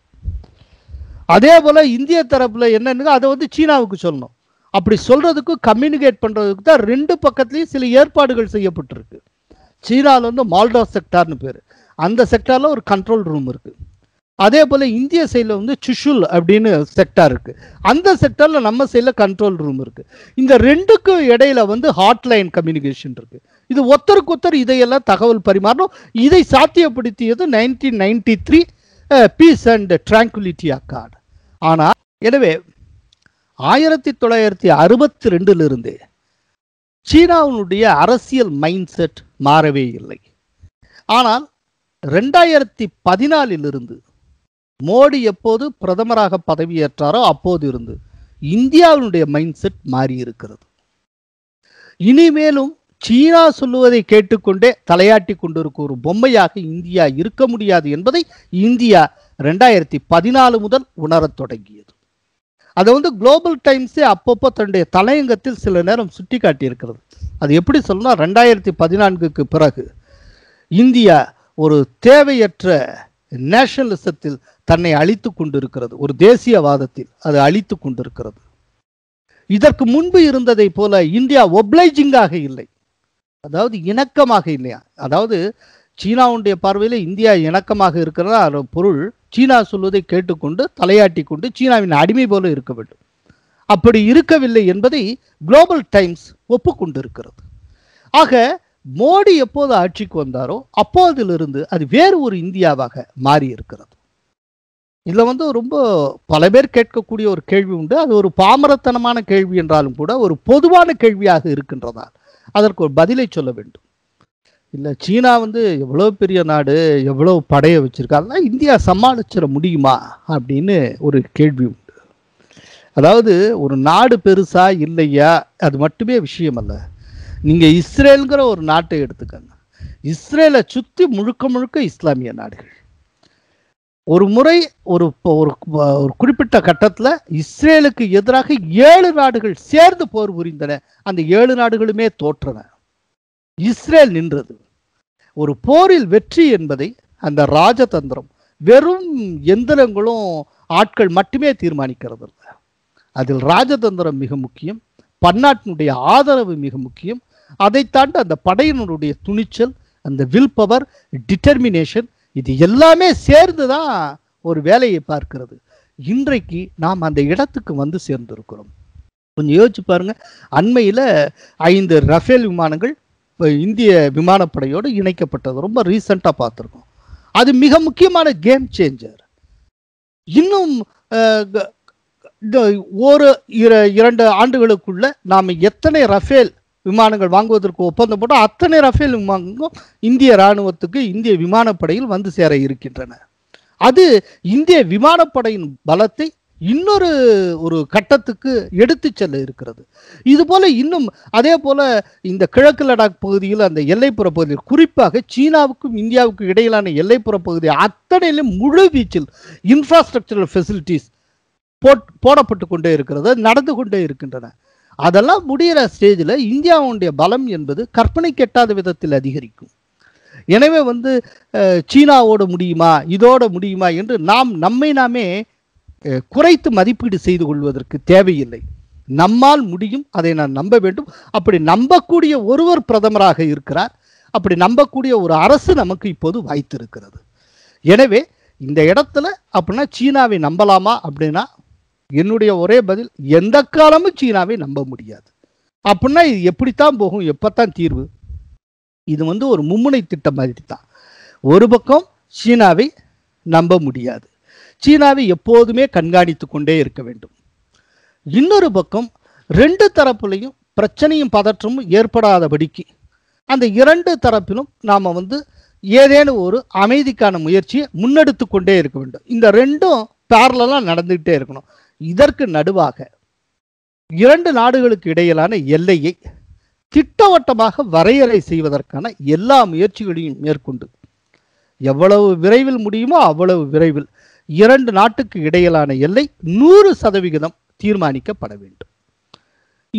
அதே போல் இந்திய தரப்பில் என்னன்னு அதை வந்து சீனாவுக்கு சொல்லணும் அப்படி சொல்கிறதுக்கு கம்யூனிகேட் பண்ணுறதுக்கு தான் ரெண்டு பக்கத்துலேயும் சில ஏற்பாடுகள் செய்யப்பட்டிருக்கு சீனாவில் வந்து மால்டோ செக்டார்னு பேர் அந்த செக்டாரில் ஒரு கண்ட்ரோல் ரூம் இருக்குது அதே போல் இந்திய சைடில் வந்து சுஷுல் அப்படின்னு செக்டார் இருக்குது அந்த செக்டாரில் நம்ம சைடில் கண்ட்ரோல் ரூம் இருக்குது இந்த ரெண்டுக்கும் இடையில வந்து ஹாட்லைன் கம்யூனிகேஷன் இருக்குது இது ஒருத்தர் இதையெல்லாம் தகவல் பரிமாறணும் இதை சாத்தியப்படுத்தியது nineteen ninety three peace and tranquility accord ஆனால் எனவே ஆயிரத்தி தொள்ளாயிரத்தி அறுபத்தி ரெண்டிலிருந்து சீனாவினுடைய அரசியல் மைண்ட் செட் மாறவே இல்லை ஆனால் ரெண்டாயிரத்தி பதினாலிலிருந்து மோடி எப்போது பிரதமராக பதவியேற்றாரோ அப்போது இருந்து இந்தியாவினுடைய மைண்ட் செட் மாறியிருக்கிறது இனிமேலும் சீனா சொல்லுவதை கேட்டுக்கொண்டே தலையாட்டி கொண்டிருக்கும் ஒரு பொம்மையாக இந்தியா இருக்க முடியாது என்பதை இந்தியா ரெண்டாயிரத்தி பதினாலு முதல் உணரத் தொடங்கியது அதை வந்து குளோபல் டைம்ஸே அப்பப்போ தன்னுடைய தலையங்கத்தில் சில நேரம் சுட்டி காட்டியிருக்கிறது அது எப்படி சொல்லணும் ரெண்டாயிரத்தி பதினான்குக்கு பிறகு இந்தியா ஒரு தேவையற்ற நேஷனலிசத்தில் தன்னை அழித்து கொண்டிருக்கிறது ஒரு தேசியவாதத்தில் அது அழித்து கொண்டிருக்கிறது இதற்கு முன்பு இருந்ததை போல இந்தியா ஒப்ளைஜிங்காக இல்லை அதாவது இணக்கமாக இல்லையா அதாவது சீனாவுடைய பார்வையில் இந்தியா இணக்கமாக இருக்கிறதா பொருள் சீனா சொல்வதை கேட்டுக்கொண்டு தலையாட்டி கொண்டு சீனாவின் அடிமை போல இருக்க வேண்டும் அப்படி இருக்கவில்லை என்பதை குளோபல் டைம்ஸ் ஒப்புக்கொண்டிருக்கிறது ஆக மோடி எப்போது ஆட்சிக்கு வந்தாரோ அப்போதிலிருந்து அது வேறு ஒரு இந்தியாவாக மாறி இருக்கிறது இதில் வந்து ரொம்ப பல பேர் கேட்கக்கூடிய ஒரு கேள்வி உண்டு அது ஒரு பாமரத்தனமான கேள்வி என்றாலும் கூட ஒரு பொதுவான கேள்வியாக இருக்கின்றதால் அதற்கு ஒரு பதிலை சொல்ல வேண்டும் இல்லை சீனா வந்து எவ்வளோ பெரிய நாடு எவ்வளோ படையை வச்சுருக்கு அதெல்லாம் இந்தியா சமாளிச்சிட முடியுமா அப்படின்னு ஒரு கேள்வி உண்டு அதாவது ஒரு நாடு பெருசா இல்லையா அது மட்டுமே விஷயம் அல்ல நீங்கள் இஸ்ரேலுங்கிற ஒரு நாட்டை எடுத்துக்கங்க இஸ்ரேலை சுற்றி முழுக்க முழுக்க இஸ்லாமிய நாடுகள் ஒரு முறை ஒரு ஒரு குறிப்பிட்ட கட்டத்தில் இஸ்ரேலுக்கு எதிராக ஏழு நாடுகள் சேர்ந்து போர் புரிந்தன அந்த ஏழு நாடுகளுமே தோற்றன இஸ்ரேல் நின்றது ஒரு போரில் வெற்றி என்பதை அந்த ராஜதந்திரம் வெறும் எந்திரங்களும் ஆட்கள் மட்டுமே தீர்மானிக்கிறது இல்லை அதில் ராஜதந்திரம் மிக முக்கியம் பன்னாட்டினுடைய ஆதரவு மிக முக்கியம் அதை தாண்டி அந்த படையினருடைய துணிச்சல் அந்த வில் பவர் டிட்டர்மினேஷன் இது எல்லாமே சேர்ந்து தான் ஒரு வேலையை பார்க்கிறது இன்றைக்கு நாம் அந்த இடத்துக்கு வந்து சேர்ந்திருக்கிறோம் கொஞ்சம் யோசிச்சு பாருங்க அண்மையில் ஐந்து ரஃபேல் விமானங்கள் இப்போ இந்திய விமானப்படையோடு இணைக்கப்பட்டது ரொம்ப ரீசண்டாக பார்த்துருக்கோம் அது மிக முக்கியமான கேம் சேஞ்சர் இன்னும் ஒரு இரண்டு ஆண்டுகளுக்குள்ள நாம் எத்தனை ரஃபேல் விமானங்கள் வாங்குவதற்கு ஒப்பந்தம் போட்டால் அத்தனை ரஃபேல் விமானங்களும் இந்திய இராணுவத்துக்கு இந்திய விமானப்படையில் வந்து சேர இருக்கின்றன அது இந்திய விமானப்படையின் பலத்தை இன்னொரு ஒரு கட்டத்துக்கு எடுத்து செல்ல இருக்கிறது இது போல இன்னும் அதே போல இந்த கிழக்கு லடாக் பகுதியில் அந்த எல்லைப்புற பகுதியில் குறிப்பாக சீனாவுக்கும் இந்தியாவுக்கும் இடையிலான எல்லைப்புற பகுதி அத்தனையிலும் முழு வீச்சில் இன்ஃப்ராஸ்ட்ரக்சரல் ஃபெசிலிட்டிஸ் போட் போடப்பட்டு கொண்டே இருக்கிறது நடந்து கொண்டே இருக்கின்றன அதெல்லாம் முடிகிற ஸ்டேஜில் இந்தியாவுடைய பலம் என்பது கற்பனை கெட்டாத விதத்தில் அதிகரிக்கும் எனவே வந்து சீனாவோட முடியுமா இதோட முடியுமா என்று நாம் நம்மை நாமே குறைத்து மதிப்பீடு செய்து கொள்வதற்கு தேவையில்லை நம்மால் முடியும் அதை நான் நம்ப வேண்டும் அப்படி நம்பக்கூடிய ஒருவர் பிரதமராக இருக்கிறார் அப்படி நம்பக்கூடிய ஒரு அரசு நமக்கு இப்போது வாய்த்திருக்கிறது எனவே இந்த இடத்துல அப்படின்னா சீனாவை நம்பலாமா அப்படின்னா என்னுடைய ஒரே பதில் எந்த காலமும் சீனாவை நம்ப முடியாது அப்படின்னா இது எப்படித்தான் போகும் எப்பத்தான் தீர்வு இது வந்து ஒரு மும்முனை திட்டம் மாதிரி தான் ஒரு பக்கம் சீனாவை நம்ப முடியாது சீனாவை எப்போதுமே கண்காணித்து கொண்டே இருக்க வேண்டும் இன்னொரு பக்கம் ரெண்டு தரப்புலையும் பிரச்சனையும் பதற்றமும் ஏற்படாதபடிக்கு அந்த இரண்டு தரப்பிலும் நாம் வந்து ஏதேனும் ஒரு அமைதிக்கான முயற்சியை முன்னெடுத்து கொண்டே இருக்க வேண்டும் இந்த ரெண்டும் பேரலாம் நடந்துகிட்டே இருக்கணும் இதற்கு நடுவாக இரண்டு நாடுகளுக்கு இடையிலான எல்லையை திட்டவட்டமாக வரையறை செய்வதற்கான எல்லா முயற்சிகளையும் மேற்கொண்டு எவ்வளவு விரைவில் முடியுமோ அவ்வளவு விரைவில் இரண்டு நாட்டுக்கு இடையிலான எல்லை நூறு சதவிகிதம் தீர்மானிக்கப்பட வேண்டும்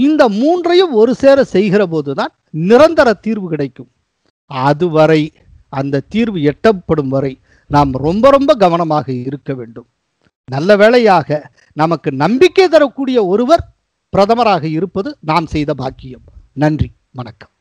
இந்த மூன்றையும் ஒரு சேர செய்கிற போதுதான் நிரந்தர தீர்வு கிடைக்கும் அதுவரை அந்த தீர்வு எட்டப்படும் வரை நாம் ரொம்ப ரொம்ப கவனமாக இருக்க வேண்டும் நல்ல வேளையாக நமக்கு நம்பிக்கை தரக்கூடிய ஒருவர் பிரதமராக இருப்பது நாம் செய்த பாக்கியம் நன்றி வணக்கம்